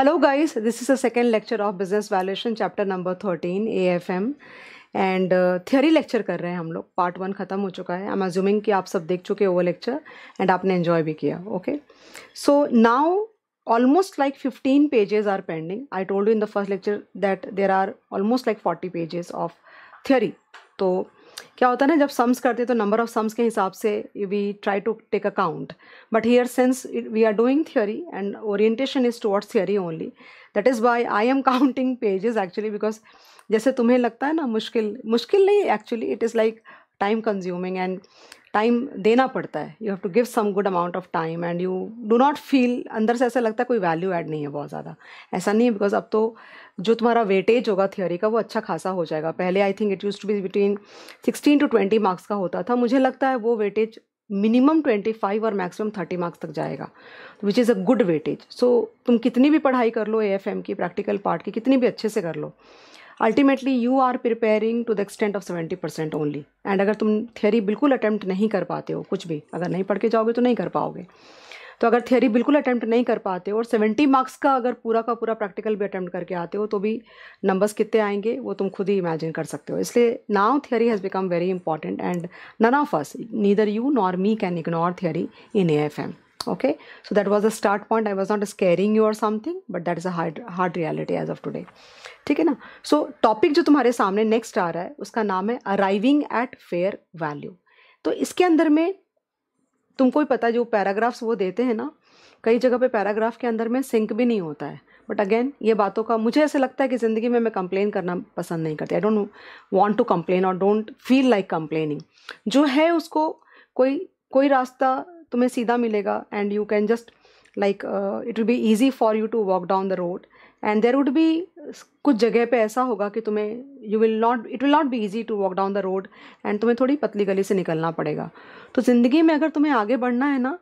Hello guys this is a second lecture of business valuation chapter number thirteen A F M and theory lecture कर रहे हैं हम लोग part one खत्म हो चुका है आई एम अज्यूमिंग कि आप सब देख चुके हो वो लेक्चर एंड आपने एंजॉय भी किया okay so now almost like fifteen pages are pending I told in the first lecture that there are almost like forty pages of theory तो क्या होता है ना जब सम्स करते हैं तो नंबर ऑफ सम्स के हिसाब से we try to take account but here since we are doing theory and orientation is towards theory only that is why I am counting pages actually because जैसे तुम्हें लगता है ना मुश्किल मुश्किल नहीं actually it is like time consuming and time देना पड़ता है you have to give some good amount of time and you do not feel अंदर से ऐसा लगता है कोई वैल्यू ऐड नहीं है बहुत ज़्यादा ऐसा नहीं है बिकॉज अब तो जो तुम्हारा वेटेज होगा थियोरी का वो अच्छा खासा हो जाएगा पहले I think it use to be between sixteen to twenty marks का होता था मुझे लगता है वो वेटेज मिनिमम ट्वेंटी फाइव और मैक्सिमम थर्टी मार्क्स तक जाएगा which is a good weightage so तुम कितनी भी पढ़ाई कर लो ए एफ एम की प्रैक्टिकल पार्ट की कितनी भी अच्छे से कर लो ultimately you are preparing to the extent of seventy percent only and अगर तुम थियोरी बिल्कुल अटैम्प्ट नहीं कर पाते हो कुछ भी अगर नहीं पढ़ के जाओगे तो नहीं कर पाओगे तो अगर थियोरी बिल्कुल अटैम्प्ट नहीं कर पाते हो और सेवेंटी मार्क्स का अगर पूरा का पूरा प्रैक्टिकल भी अटैम्प्ट करके आते हो तो भी नंबर्स कितने आएंगे वो तुम खुद ही इमेजिन कर सकते हो इसलिए now theory has become very important and none of us neither you nor me can ignore theory in A F M okay so that was the start point i was not scaring you or something but that is a hard hard reality as of today theek hai na so, topic jo tumhare samne next aa raha hai uska naam hai arriving at fair value to iske andar mein tumko भी pata jo paragraphs wo dete देते na kai jagah pe paragraph ke andar mein sync bhi nahi hota hai but again ये बातों का मुझे ऐसे लगता है कि ज़िंदगी में मैं कंप्लेन करना पसंद नहीं करती I don't want to complain और डोंट फील लाइक कंप्लेनिंग जो है उसको कोई कोई रास्ता तुम्हें सीधा मिलेगा and you can just like it will be easy for you to walk down the road and there would भी कुछ जगह पे ऐसा होगा कि तुम्हें you will not it will not be easy to walk down the road and तुम्हें थोड़ी पतली गली से निकलना पड़ेगा तो ज़िंदगी में अगर तुम्हें आगे बढ़ना है ना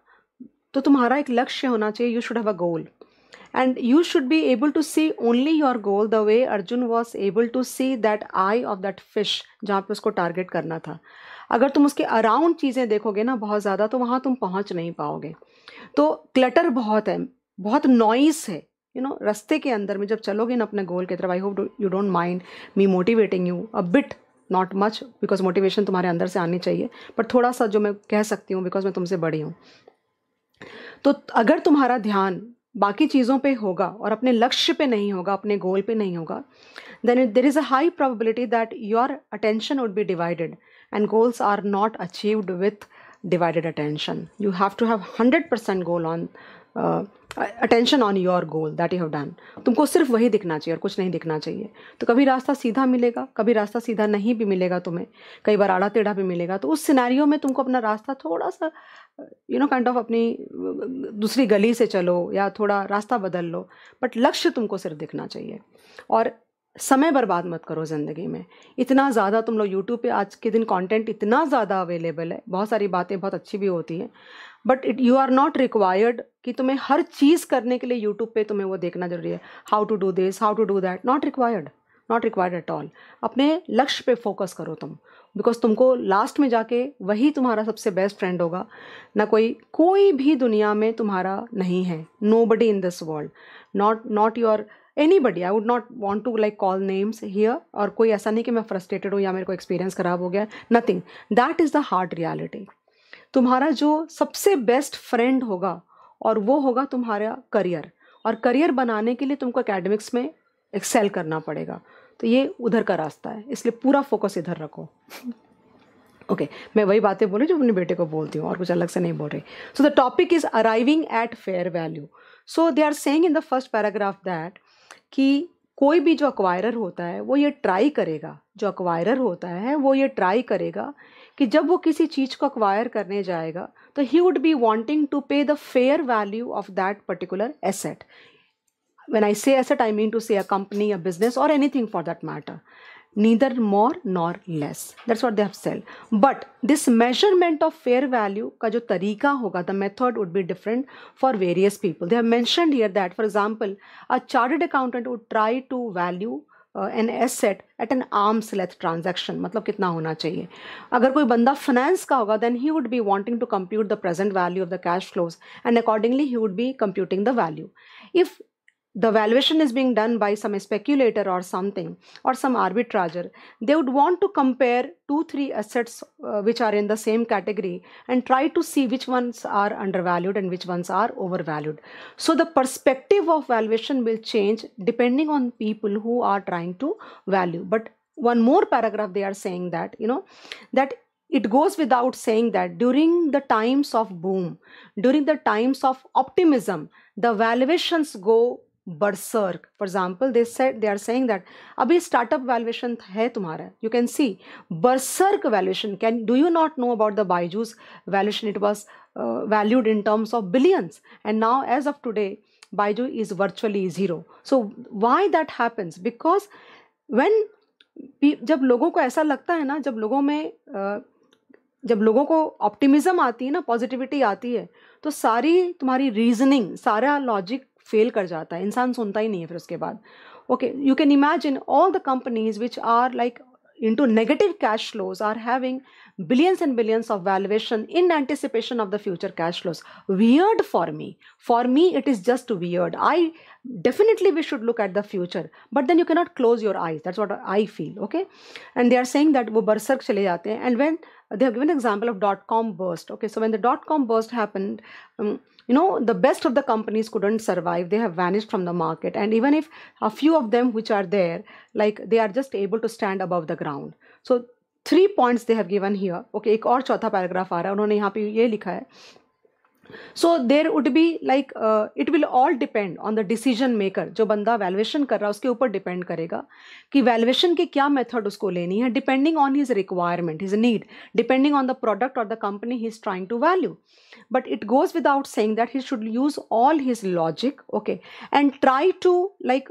तो तुम्हारा एक लक्ष्य होना चाहिए you should have a goal and you should be able to see only your goal the way Arjun was able to see that eye of that fish जहाँ पे उसको टारगेट करना था अगर तुम उसके अराउंड चीज़ें देखोगे ना बहुत ज़्यादा तो वहाँ तुम पहुँच नहीं पाओगे तो क्लटर बहुत है बहुत नॉइस है यू नो रस्ते के अंदर में जब चलोगे ना अपने गोल की तरफ I hope you don't mind me motivating you a bit not much because motivation तुम्हारे अंदर से आनी चाहिए पर थोड़ा सा जो मैं कह सकती हूँ बिकॉज मैं तुमसे बड़ी हूँ तो अगर तुम्हारा ध्यान बाकी चीज़ों पे होगा और अपने लक्ष्य पे नहीं होगा अपने गोल पे नहीं होगा then there is a high probability that your attention would be divided and goals are not achieved with divided attention you have to have 100% goal on attention on your goal that you have done तुमको सिर्फ वही दिखना चाहिए और कुछ नहीं दिखना चाहिए तो कभी रास्ता सीधा मिलेगा कभी रास्ता सीधा नहीं भी मिलेगा तुम्हें कई बार आड़ा टेढ़ा भी मिलेगा तो उस सिनेरियो में तुमको अपना रास्ता थोड़ा सा यू नो काइंड ऑफ अपनी uh, दूसरी गली से चलो या थोड़ा रास्ता बदल लो बट लक्ष्य तुमको सिर्फ दिखना चाहिए और समय बर्बाद मत करो ज़िंदगी में इतना ज़्यादा तुम लोग यूट्यूब पे आज के दिन कंटेंट इतना ज़्यादा अवेलेबल है बहुत सारी बातें बहुत अच्छी भी होती हैं but it you are not required कि तुम्हें हर चीज़ करने के लिए यूट्यूब पे तुम्हें वो देखना ज़रूरी है how to do this how to do that not required not required at all अपने लक्ष्य पे फोकस करो तुम बिकॉज तुमको लास्ट में जाके वही तुम्हारा सबसे बेस्ट फ्रेंड होगा ना कोई कोई भी दुनिया में तुम्हारा नहीं है nobody in this world not not your anybody I would not want to like call names here और कोई ऐसा नहीं कि मैं फ्रस्ट्रेटेड हूँ या मेरे को एक्सपीरियंस खराब हो गया nothing that is the hard reality तुम्हारा जो सबसे बेस्ट फ्रेंड होगा और वो होगा तुम्हारा करियर और करियर बनाने के लिए तुमको अकेडमिक्स में एक्सेल करना पड़ेगा तो ये उधर का रास्ता है इसलिए पूरा फोकस इधर रखो ओके okay, मैं वही बातें बोल रही जो अपने बेटे को बोलती हूँ और कुछ अलग से नहीं बोल रही so the topic is arriving at fair value so they are saying in the first paragraph that कि कोई भी जो अक्वायरर होता है वो ये ट्राई करेगा जो अक्वायरर होता है वो ये ट्राई करेगा कि जब वो किसी चीज़ को अक्वायर करने जाएगा तो he would be wanting to pay the fair value of that particular asset when I say I mean to say say a company a business or anything for that matter neither more nor less that's what they have said but this measurement of fair value ka jo tarika hoga the method would be different for various people they have mentioned here that for example a chartered accountant would try to value an asset at an arm's length transaction मतलब कितना होना चाहिए अगर कोई बंदा finance का होगा then he would be wanting to compute the present value of the cash flows and accordingly he would be computing the value if the valuation is being done by some speculator or something or some arbitrager they would want to compare two three assets uh, which are in the same category and try to see which ones are undervalued and which ones are overvalued so the perspective of valuation will change depending on people who are trying to value but one more paragraph they are saying that you know that it goes without saying that during the times of boom during the times of optimism the valuations go berserk for example they set they are saying that अभी startup valuation है तुम्हारा you can see berserk valuation can do you not know about the Byju valuation it was valued in terms of billions and now as of today Byju is virtually zero so why that happens because when जब लोगों को ऐसा लगता है ना जब लोगों में जब लोगों को ऑप्टिमिज्म आती है ना पॉजिटिविटी आती है तो सारी तुम्हारी रीजनिंग सारा लॉजिक फेल कर जाता है इंसान सुनता ही नहीं है फिर उसके बाद okay you can imagine all the companies which are like to negative cash flows are having billions and billions of valuation in anticipation of the future cash flows weird for me for me it is just weird i definitely we should look at the future but then you cannot close your eyes that's what i feel okay and they are saying that berserk chale jate and when they have given example of dot com burst okay so when the dot com burst happened um, you know the best of the companies couldn't survive they have vanished from the market and even if a few of them which are there like they are just able to stand above the ground so three points they have given here okay एक और चौथा paragraph आ रहा है उन्होंने यहाँ पे ये लिखा है so there would be like it will all depend on the decision maker जो बंदा वैल्यूएशन कर रहा है उसके ऊपर डिपेंड करेगा कि वैल्यूएशन के क्या मेथड उसको लेनी है depending on his requirement his need depending on the product और the company he is trying to value but it goes without saying that he should use all his logic okay and try to like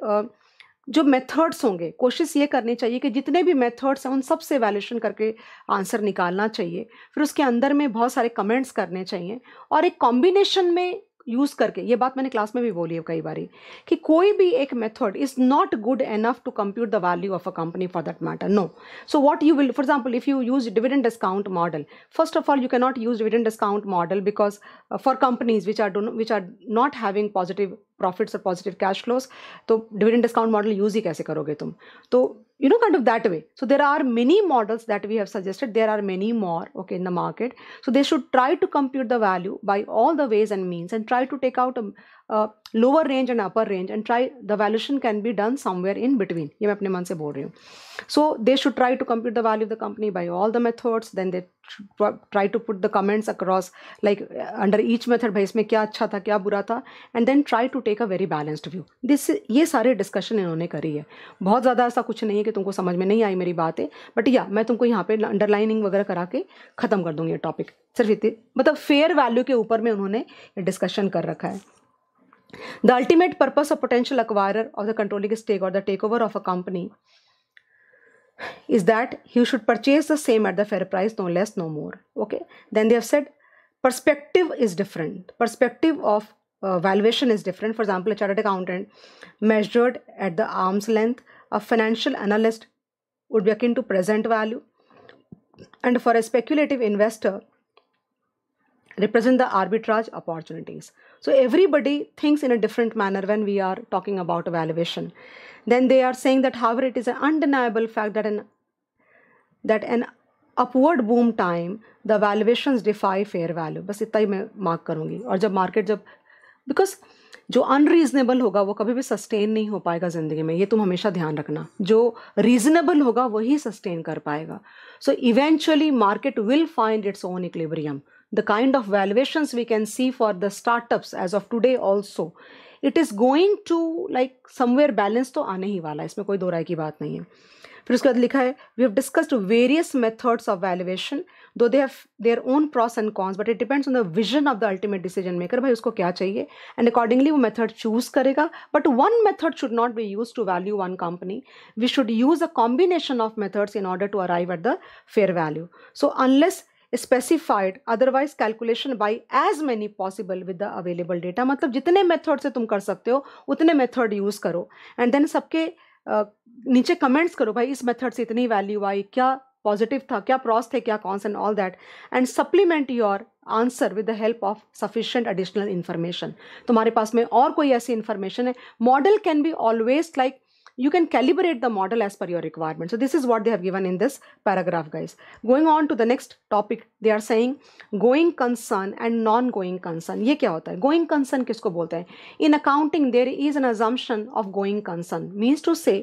जो methods होंगे कोशिश ये करनी चाहिए कि जितने भी मेथड्स हैं उन सब से वैल्यूशन करके आंसर निकालना चाहिए फिर उसके अंदर में बहुत सारे कमेंट्स करने चाहिए और एक कॉम्बिनेशन में यूज़ करके ये बात मैंने क्लास में भी बोली है कई बार कि कोई भी एक method is not good enough to compute the value of a company for that matter no so what you will for example if you use dividend discount model first of all you can not use dividend discount model because for companies which are do which are not having positive profits और positive cash flows तो dividend discount model use ही कैसे करोगे तुम तो you know kind of that way so there are many models that we have suggested there are many more okay in the market so they should try to compute the value by all the ways and means and try to take out lower range and upper range and try the valuation can be done somewhere in between ये मैं अपने मन से बोल रही हूँ so they should try to compute the value of the company by all the methods then they try to put the comments across like under each method भाई इसमें क्या अच्छा था क्या बुरा था and then try to take a very balanced view this ये सारे डिस्कशन इन्होंने करी है बहुत ज़्यादा ऐसा कुछ नहीं है कि तुमको समझ में नहीं आई मेरी बात है बट या मैं तुमको यहाँ पे अंडरलाइनिंग वगैरह करा के ख़त्म कर दूँगी ये टॉपिक सिर्फ इतनी मतलब फेयर वैल्यू के ऊपर में उन्होंने डिस्कशन कर रखा है ultimate purpose of potential acquire of the controlling stake और the take over of a company is that he should purchase the same at the fair price, no less, no more. Okay. Then they have said perspective is different. Perspective of uh, valuation is different. For example, a chartered accountant measured at the arm's length, a financial analyst would be akin to present value. And for a speculative investor, represent the arbitrage opportunities. So everybody thinks in a different manner when we are talking about evaluation. Then they are saying that however it is an undeniable fact that an that an upward boom time the valuation defy fair value बस इतना ही मैं mark करूँगी और जब market जब because जो unreasonable होगा वो कभी भी सस्टेन नहीं हो पाएगा ज़िंदगी में ये तुम हमेशा ध्यान रखना जो रीजनेबल होगा वही सस्टेन कर पाएगा so eventually market will find its own equilibrium the kind of valuations we can see for the startups as of today also it is going to like somewhere balance तो आने ही वाला है इसमें कोई दो राय की बात नहीं है फिर उसके बाद लिखा है we have discussed various methods of valuation though they have their own pros and cons but it depends on the vision of the ultimate decision maker भाई उसको क्या चाहिए एंड अकॉर्डिंगली वो मेथड चूज करेगा but one method should not be use to value one company we should use a combination of methods in order to arrive at the fair value so unless specified otherwise calculation by as many possible with the available data मतलब जितने method से तुम कर सकते हो उतने method use करो and then सबके नीचे कमेंट्स करो भाई इस मेथड से इतनी वैल्यू आई क्या पॉजिटिव था क्या प्रॉस थे क्या cons and all that and supplement your answer with the help of sufficient additional information तुम्हारे पास में और कोई ऐसी इन्फॉर्मेशन है model can be always like you can calibrate the model as per your requirement. So this is what they have given in this paragraph guys. Going on to the next topic they are saying going concern and non-going concern. ये क्या होता है Going concern किसको बोलते हैं In accounting there is an assumption of going concern means to say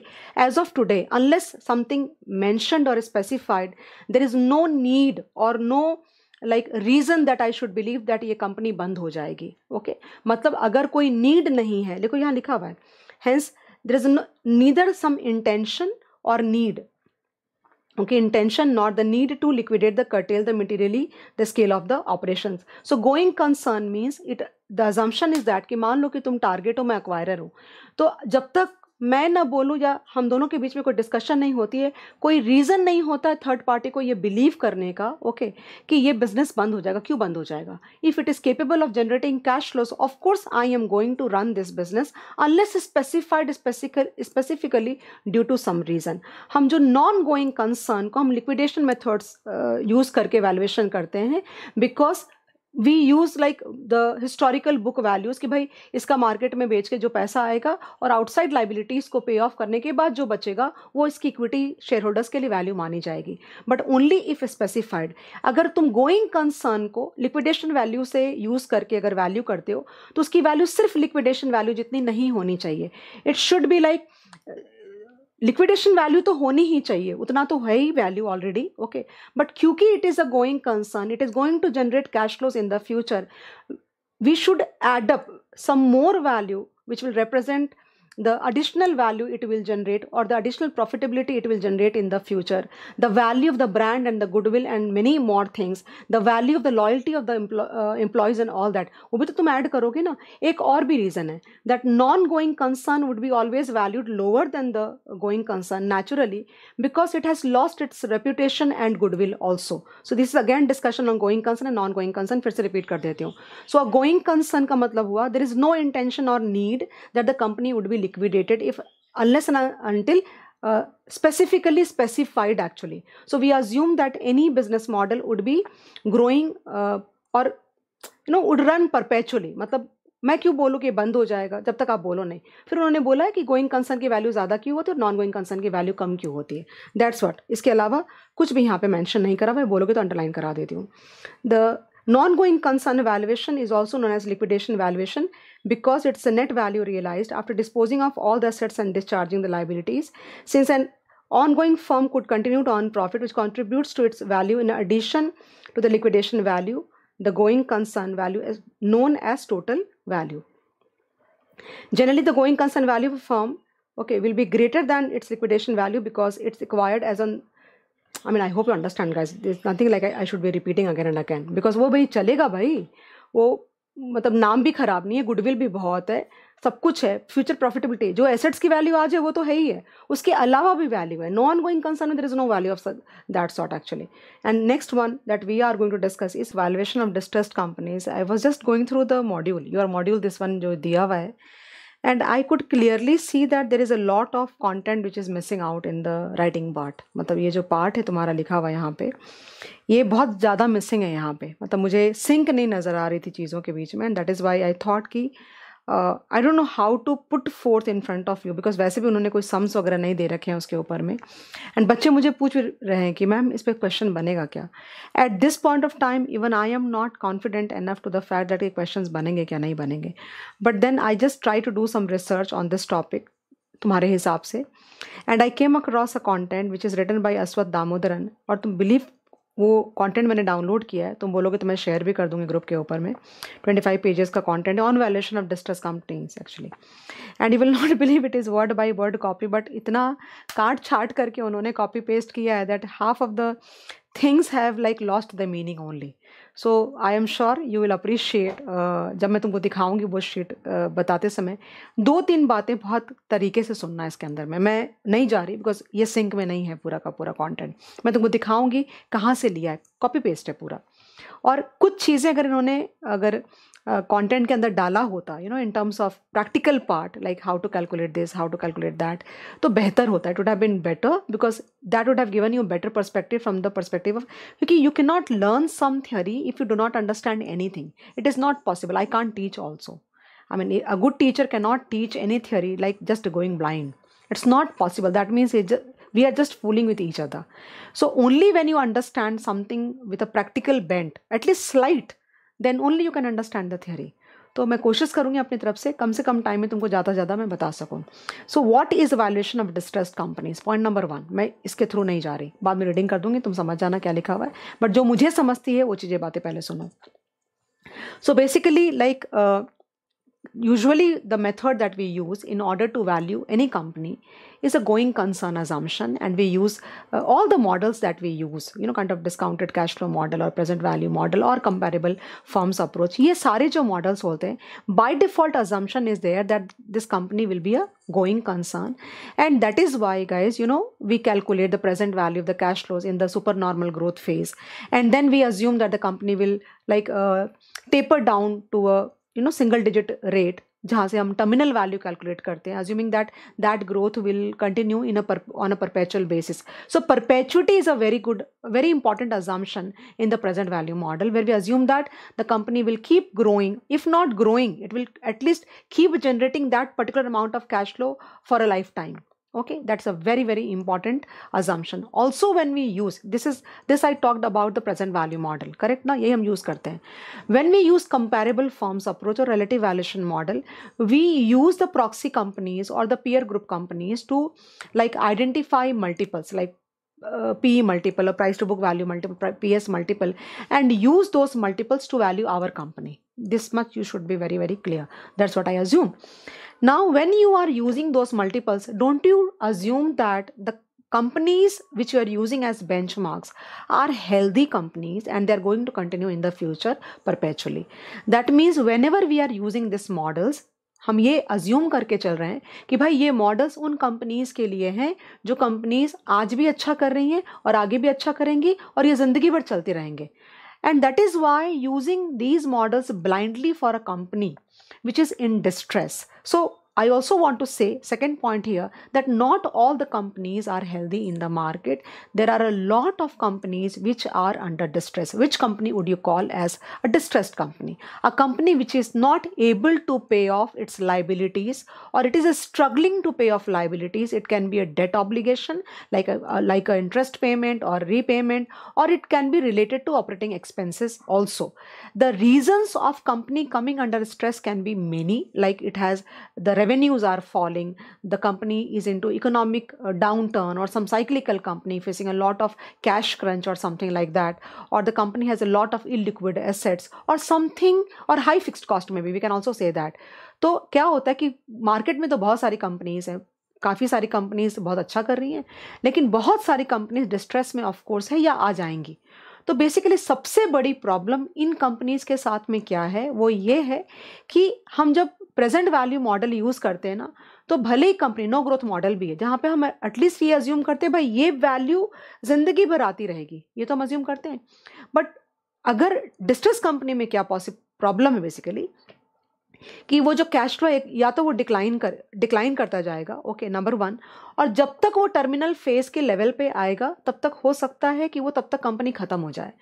as of today unless something mentioned or specified there is no need or no like reason that I should believe that ये company बंद हो जाएगी okay? मतलब अगर कोई need नहीं है देखो यहाँ लिखा हुआ है there is no, neither some intention or need okay intention not the need to liquidate the curtail the materially the scale of the operations so going concern means it the assumption is that ki maan lo ki tum target ho main acquirer ho to jab tak मैं ना बोलूँ या हम दोनों के बीच में कोई डिस्कशन नहीं होती है कोई रीज़न नहीं होता है थर्ड पार्टी को ये बिलीव करने का ओके okay, कि ये बिजनेस बंद हो जाएगा क्यों बंद हो जाएगा if it is capable of generating cash of course I am going to run this business unless specified specifically due to some reason हम जो नॉन गोइंग कंसर्न को हम लिक्विडेशन मेथड्स यूज़ करके वैल्यूएशन करते हैं because we use like the historical book values कि भाई इसका मार्केट में बेच के जो पैसा आएगा और आउटसाइड लाइबिलिटीज़ को पे ऑफ करने के बाद जो बचेगा वो इसकी इक्विटी शेयर होल्डर्स के लिए वैल्यू मानी जाएगी बट ओनली इफ़ स्पेसिफाइड अगर तुम गोइंग कंसर्न को लिक्विडेशन वैल्यू से यूज़ करके अगर वैल्यू करते हो तो उसकी वैल्यू सिर्फ लिक्विडेशन वैल्यू जितनी नहीं होनी चाहिए it should be like liquidation value तो होनी ही चाहिए उतना तो है ही वैल्यू ऑलरेडी ओके बट क्योंकि it is a going concern it is going to generate cash flows in the future we should add up some more value which will represent the additional value it will generate or the additional profitability it will generate in the future the value of the brand and the goodwill and many more things the value of the loyalty of the uh, employees and all that obhi to tum add karoge na ek aur bhi reason hai that non going concern would be always valued lower than the going concern naturally because it has lost its reputation and goodwill also so this is again discussion on going concern and non going concern fir se repeat kar deti hu so a going concern ka matlab hua there is no intention or need that the company would be liquidated if unless and until uh, specifically specified actually. So we assume that any business model would be growing uh, or you know would run perpetually. matlab मैं क्यों बोलूँ कि बंद हो जाएगा जब तक आप बोलो नहीं फिर उन्होंने बोला है कि गोइंग कंसर्न की वैल्यू ज़्यादा क्यों होती है और नॉन गोइंग कंसर्न की वैल्यू कम क्यों होती है दैट्स वॉट इसके अलावा कुछ भी यहाँ पे मेंशन नहीं करा मैं बोलोगे तो अंडरलाइन करा देती हूँ the Non-going concern valuation is also known as liquidation valuation because it's the net value realized after disposing of all the assets and discharging the liabilities. Since an ongoing firm could continue to earn profit which contributes to its value in addition to the liquidation value, the going concern value is known as total value. Generally, the going concern value of a firm okay, will be greater than its liquidation value because it's acquired as an I mean I hope you understand guys nothing like I should be repeating again and again because वो भाई चलेगा भाई वो मतलब नाम भी खराब नहीं है गुडविल भी बहुत है सब कुछ है फ्यूचर प्रॉफिटेबिलिटी जो एसेट्स की वैल्यू आज है वो तो है ही है उसके अलावा भी वैल्यू है नॉन गोइंग कंसर्न में there is no value of that sort actually and next one that we are going to discuss is valuation of distressed companies I was just going through the module your module this one जो दिया हुआ है and i could clearly see that there is a lot of content which is missing out in the writing part मतलब ये जो part है तुम्हारा लिखा हुआ यहाँ पे ये बहुत ज़्यादा मिसिंग है यहाँ पे मतलब मुझे सिंक नहीं नज़र आ रही थी चीज़ों के बीच में and that is why I thought कि I don't know how to put forth in front of you because वैसे भी उन्होंने कोई सम्स वगैरह नहीं दे रखे हैं उसके ऊपर में एंड बच्चे मुझे पूछ रहे हैं कि मैम इस पर क्वेश्चन बनेगा क्या at this point of time even I am not confident enough to the fact that ये क्वेश्चन बनेंगे क्या नहीं बनेंगे but then I just try to do some research on this topic तुम्हारे हिसाब से and I came across a content which is written by Aswath Damodaran और तुम बिलीव वो कंटेंट मैंने डाउनलोड किया है तुम बोलोगे तो मैं शेयर भी कर दूंगी ग्रुप के ऊपर में ट्वेंटी फाइव पेजेस का कंटेंट है on valuation of distress companies actually and you will not believe it is word by word copy but इतना काट छाट करके उन्होंने कॉपी पेस्ट किया है that half of the things have like lost the meaning only so I am sure you will appreciate जब मैं तुमको दिखाऊंगी वो शीट uh, बताते समय दो तीन बातें बहुत तरीके से सुनना इसके अंदर में मैं नहीं जा रही बिकॉज ये सिंक में नहीं है पूरा का पूरा कॉन्टेंट मैं तुमको दिखाऊंगी कहाँ से लिया है कॉपी पेस्ट है पूरा और कुछ चीज़ें अगर इन्होंने अगर कॉन्टेंट uh, के अंदर डाला होता you know in terms of practical part like how to calculate this how to calculate that तो बेहतर होता it would have been better because that would have given you better perspective from the perspective of क्योंकि you can not learn some theory if you do not understand anything it is not possible I can't teach also I mean a good teacher can not teach any theory like just going blind it's not possible that means is we are just fooling with each other so only when you understand something with a practical bent at least slight then only you can understand the theory तो मैं कोशिश करूंगी अपनी तरफ से कम से कम time में तुमको ज़्यादा से ज़्यादा मैं बता सकूँ so what is valuation of distressed companies point number one मैं इसके थ्रू नहीं जा रही बाद में रीडिंग कर दूंगी तुम समझ जाना क्या लिखा हुआ है बट जो मुझे समझती है वो चीज़ें बातें पहले सुनो so basically like usually the method that we use in order to value any company is a going concern assumption and we use uh, all the models that we use you know kind of discounted cash flow model or present value model or comparable firms approach yes sare jo models hote by default assumption is there that this company will be a going concern and that is why guys you know we calculate the present value of the cash flows in the supernormal growth phase and then we assume that the company will like uh, taper down to a you know single digit rate जहाँ से हम terminal value calculate करते हैं assuming that that growth will continue in a on a perpetual basis so perpetuity is a very good very important assumption in the present value model where we assume that the company will keep growing if not growing it will at least keep generating that particular amount of cash flow for a lifetime okay that's a very very important assumption also when we use this is this i talked about the present value model correct na ye hum use karte hain when we use comparable firms approach or relative valuation model we use the proxy companies or the peer group companies to like identify multiples like uh, PE multiple or price to book value multiple PS multiple and use those multiples to value our company this much you should be very very clear that's what i assume now when you are using those multiples don't you assume that the companies which you are using as benchmarks are healthy companies and they are going to continue in the future perpetually that means whenever we are using this models हम ये assume करके चल रहे हैं कि भाई ये models उन कंपनीज़ के लिए हैं जो कंपनीज़ आज भी अच्छा कर रही हैं और आगे भी अच्छा करेंगी और ये ज़िंदगी भर चलते रहेंगे And that is why using these models blindly for a company which is in distress. So I also want to say, second point here, that not all the companies are healthy in the market. There are a lot of companies which are under distress. Which company would you call as a distressed company? A company which is not able to pay off its liabilities or it is struggling to pay off liabilities. It can be a debt obligation like a, uh, a like an interest payment or repayment or it can be related to operating expenses also. The reasons of company coming under stress can be many like it has the revenues are falling, the company is into economic downturn or some cyclical company facing a lot of cash crunch or something like that, or the company has a lot of illiquid assets or something or high fixed cost maybe we can also say that. तो क्या होता है कि market में तो बहुत सारी companies हैं काफ़ी सारी कंपनीज बहुत अच्छा कर रही हैं लेकिन बहुत सारी कंपनीज डिस्ट्रेस में ऑफ कोर्स है या आ जाएंगी तो बेसिकली सबसे बड़ी प्रॉब्लम इन कंपनीज़ के साथ में क्या है वो ये है कि हम जब प्रेजेंट वैल्यू मॉडल यूज़ करते हैं ना तो भले ही कंपनी नो ग्रोथ मॉडल भी है जहाँ पे हम एटलीस्ट ये अज्यूम करते हैं भाई ये वैल्यू ज़िंदगी भर आती रहेगी ये तो हम अज्यूम करते हैं बट अगर डिस्ट्रेस कंपनी में क्या पॉसिबल प्रॉब्लम है बेसिकली कि वो जो कैश फ्लो या तो वो डिक्लाइन कर डिक्लाइन करता जाएगा ओके नंबर वन और जब तक वो टर्मिनल फेज के लेवल पे आएगा तब तक हो सकता है कि वो तब तक कंपनी ख़त्म हो जाए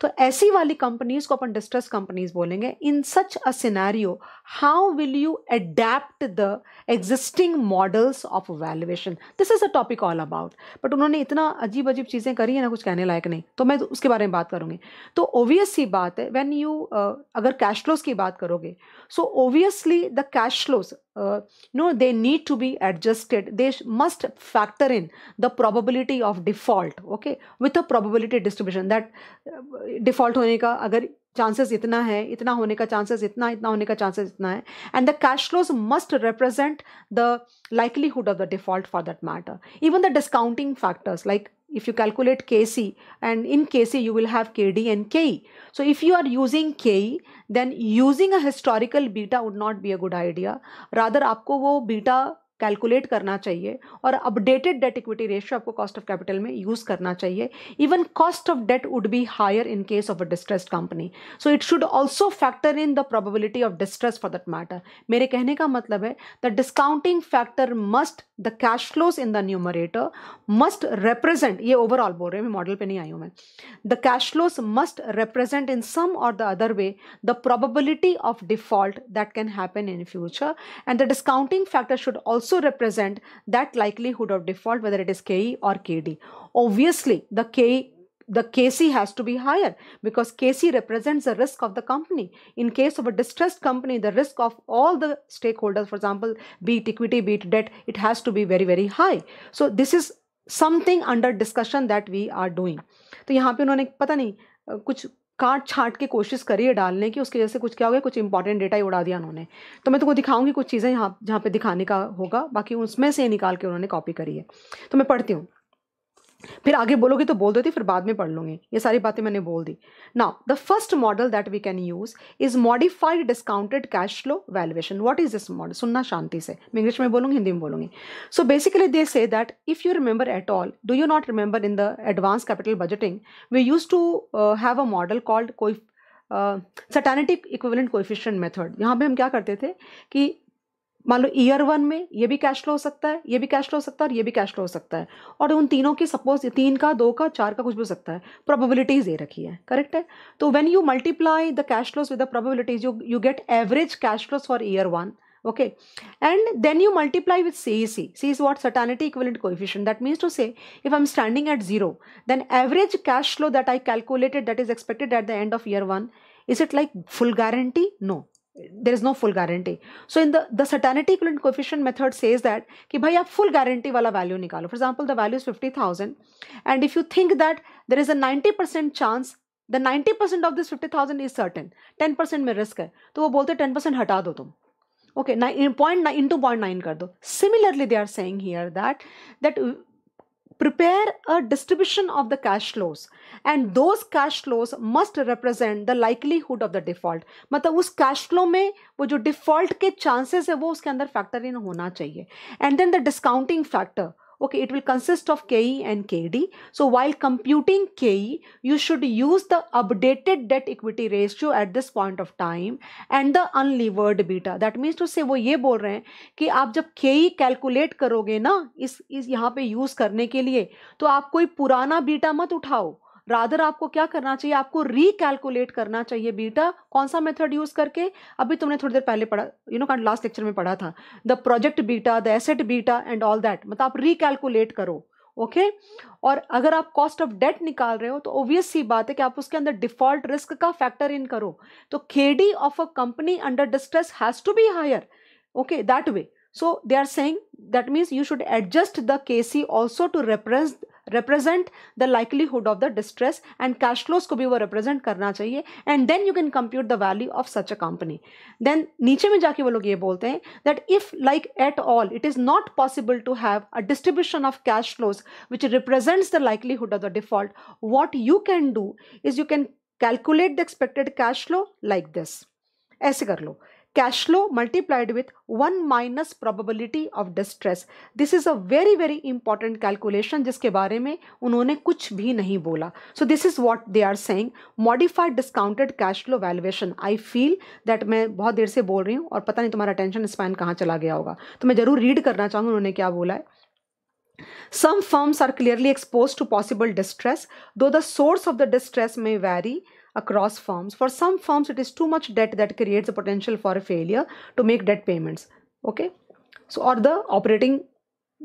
तो ऐसी वाली कंपनीज को अपन डिस्ट्रेस कंपनीज बोलेंगे in such a scenario how will you adapt the existing models of valuation this is a topic all about but उन्होंने इतना अजीब अजीब चीज़ें करी है ना कुछ कहने लायक नहीं तो मैं तो उसके बारे में बात करूँगी तो ओवियस ही बात है वैन यू अगर कैश फ्लोज की बात करोगे so obviously the cash flows uh, no, they need to be adjusted. They must factor in the probability of default, okay, with a probability distribution that uh, default होने का अगर chances इतना है, इतना होने का chances इतना, इतना होने का chances इतना है, and the cash flows must represent the likelihood of the default for that matter. Even the discounting factors like if you calculate Kc and in Kc you will have Kd and Ke. So if you are using Ke then using a historical beta would not be a good idea. Rather आपको वो beta calculate करना चाहिए और updated debt equity ratio आपको cost of capital में use करना चाहिए even cost of debt would be higher in case of a distressed company so it should also factor in the probability of distress for that matter मेरे कहने का मतलब है the discounting factor must the cash flows in the numerator must represent ये overall बोल रहे हैं model पे नहीं आई हूँ मैं the cash flows must represent in some और the other way the probability of default that can happen in future and the discounting factor should also also represent that likelihood of default whether it is KE or KD. Obviously, the KE the KC has to be higher because KC represents the risk of the company. In case of a distressed company, the risk of all the stakeholders, for example, be it equity, be it debt, it has to be very, very high. So this is something under discussion that we are doing. तो have, पे उन्होंने पता नहीं कुछ काट छाट के कोशिश करिए डालने की उसकी वजह से कुछ क्या हो गया कुछ इंपॉर्टेंट डेटा ही उड़ा दिया उन्होंने तो मैं तुमको दिखाऊंगी कुछ चीज़ें यहाँ जहाँ पे दिखाने का होगा बाकी उसमें से निकाल के उन्होंने कॉपी करी है तो मैं पढ़ती हूँ फिर आगे बोलोगे तो बोल देती फिर बाद में पढ़ लूंगी ये सारी बातें मैंने बोल दी now the first model that we can use is modified discounted cash flow valuation what is this model सुनना शांति से मैं इंग्लिश में बोलूँगी हिंदी में बोलूँगी सो basically they say that if you remember at all do you not remember in the advance capital budgeting we used to have a model called कोई certainty equivalent coefficient method यहाँ पे हम क्या करते थे कि मान लो ईयर वन में ये भी कैश फ्लो हो सकता है ये भी कैश फ्लो हो सकता है और ये भी कैश फ्लो हो सकता है और उन तीनों की सपोज तीन का दो का चार का कुछ भी हो सकता है प्रोबेबिलिटीज ये रखी है करेक्ट है तो when you multiply the cash flows with the probabilities you you get average cash flows for year one okay and then you multiply with C C C is what certainty equal equivalent coefficient that means to say if I am standing at zero then average cash flow that I calculated that is expected at the end of year one is it like full guarantee no there is no full guarantee so in the the certainty equivalent coefficient method says that ki bhai aap full guarantee wala value nikalo for example the value is 50000 and if you think that there is a 90% chance the 90% of this 50000 is certain 10% mein risk hai to wo bolte 10% hata do tum okay point into 0.9 kar do similarly they are saying here that that prepare a distribution of the cash flows and those cash flows must represent the likelihood of the default matlab us cash flow mein wo jo default ke chances hai wo uske andar factor in hona chahiye and then the discounting factor okay it will consist of ke and kd so while computing ke you should use the updated debt equity ratio at this point of time and the unlevered beta that means to say wo ye bol rahe hain ki aap jab ke calculate karoge na is is yahan pe use karne ke liye to aap koi purana beta mat uthao rather आपको क्या करना चाहिए आपको recalculate करना चाहिए beta कौन सा method use करके अभी तुमने थोड़ी देर पहले पढ़ा यू नो कैंड लास्ट लेक्चर में पढ़ा था the project beta the asset beta and all that मतलब आप रिकैलकुलेट करो ओके okay? और अगर आप कॉस्ट ऑफ डेट निकाल रहे हो तो ऑब्वियस सी बात है कि आप उसके अंदर डिफॉल्ट रिस्क का फैक्टर इन करो तो KD of a company under distress has to be higher okay that way so they are saying that means you should adjust the KC also to reference represent the likelihood of the distress and cash flows को भी वो represent करना चाहिए and then you can compute the value of such a company then नीचे में जाके वो लोग ये बोलते हैं that if like at all it is not possible to have a distribution of cash flows which represents the likelihood of the default what you can do is you can calculate the expected cash flow like this ऐसे कर लो cash flow multiplied with 1 minus probability of distress. This is a very very important calculation जिसके बारे में उन्होंने कुछ भी नहीं बोला. So this is what they are saying. Modified discounted cash flow valuation. I feel that मैं बहुत देर से बोल रही हूँ और पता नहीं तुम्हारा टेंशन स्पैन कहाँ चला गया होगा तो मैं ज़रूर रीड करना चाहूँगी उन्होंने क्या बोला है Some firms are clearly exposed to possible distress, though the source of the distress may vary. across firms. For some firms, it is too much debt that creates a potential for a failure to make debt payments. Okay. So, or the operating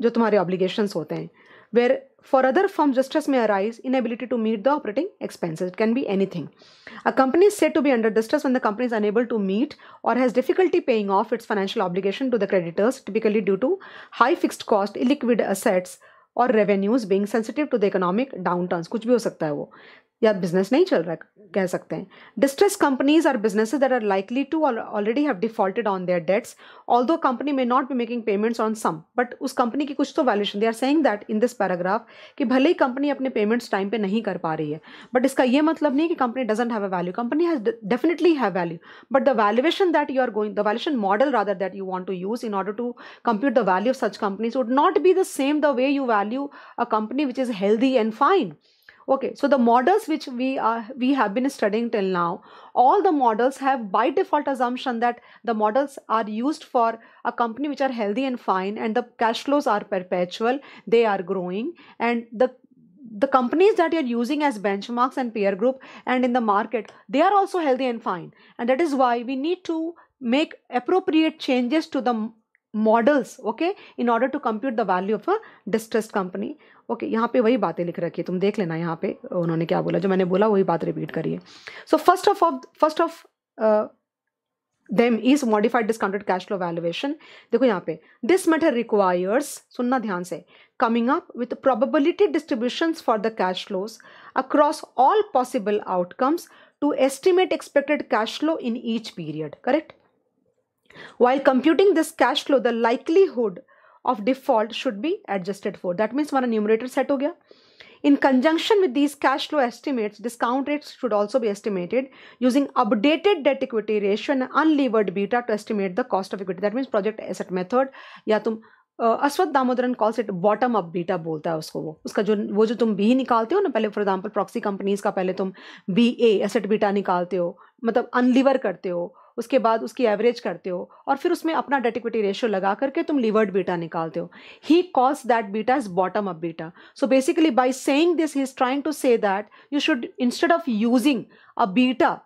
जो obligations होते हैं where for other firms distress may arise inability to meet the operating expenses it can be anything a company is said to be under distress when the company is unable to meet or has difficulty paying off its financial obligation to the creditors typically due to high fixed cost illiquid assets or revenues being sensitive to the economic downturns. कुछ भी हो सकता है वो या business नहीं चल रहा कह सकते हैं distress companies are business that are likely to already have defaulted on their debts although company may not be making payments on some but उस कंपनी की कुछ तो valuation they are saying that in this paragraph कि भले ही company अपने payments time पे नहीं कर पा रही है बट इसका ये मतलब नहीं कि company doesn't have a value company has definitely have value but the valuation that you are going the valuation model rather that you want to use in order to compute the value of such companies would not be the same the way you value a company which is healthy and fine okay so the models which we are we have been studying till now all the models have by default assumption that the models are used for a company which are healthy and fine and the cash flows are perpetual they are growing and the the companies that you're using as benchmarks and peer group and in the market they are also healthy and fine and that is why we need to make appropriate changes to the models okay in order to compute the value of a distressed company okay यहाँ पे वही बातें लिख रखी है तुम देख लेना यहाँ पे उन्होंने क्या बोला जो मैंने बोला वही बात रिपीट करिए so first of of first of them is modified discounted cash flow valuation देखो यहाँ पे दिस मैटर रिक्वायर्स सुनना ध्यान से coming up with probability distribution for the cash flows across all possible outcomes to estimate expected cash flow in each period correct While computing this cash flow, the likelihood of default should be adjusted for. That means one numerator set ho gaya In conjunction with these cash flow estimates, discount rates should also be estimated using updated debt equity ratio and unlevered beta to estimate the cost of equity. That means project asset method या तुम Aswath Damodaran calls it bottom up beta बोलता है उसको वो उसका जो वो जो तुम बी निकालते हो ना पहले फॉर एग्जांपल प्रॉक्सी कंपनीज का पहले तुम बी ए एसेट बीटा निकालते हो मतलब अनलीवर करते हो उसके बाद उसकी एवरेज करते हो और फिर उसमें अपना डेट इक्विटी रेशियो लगा करके तुम लिवर्ड बीटा निकालते हो he calls that beta is bottom up beta so basically by saying this he is trying to say that you should instead of using a beta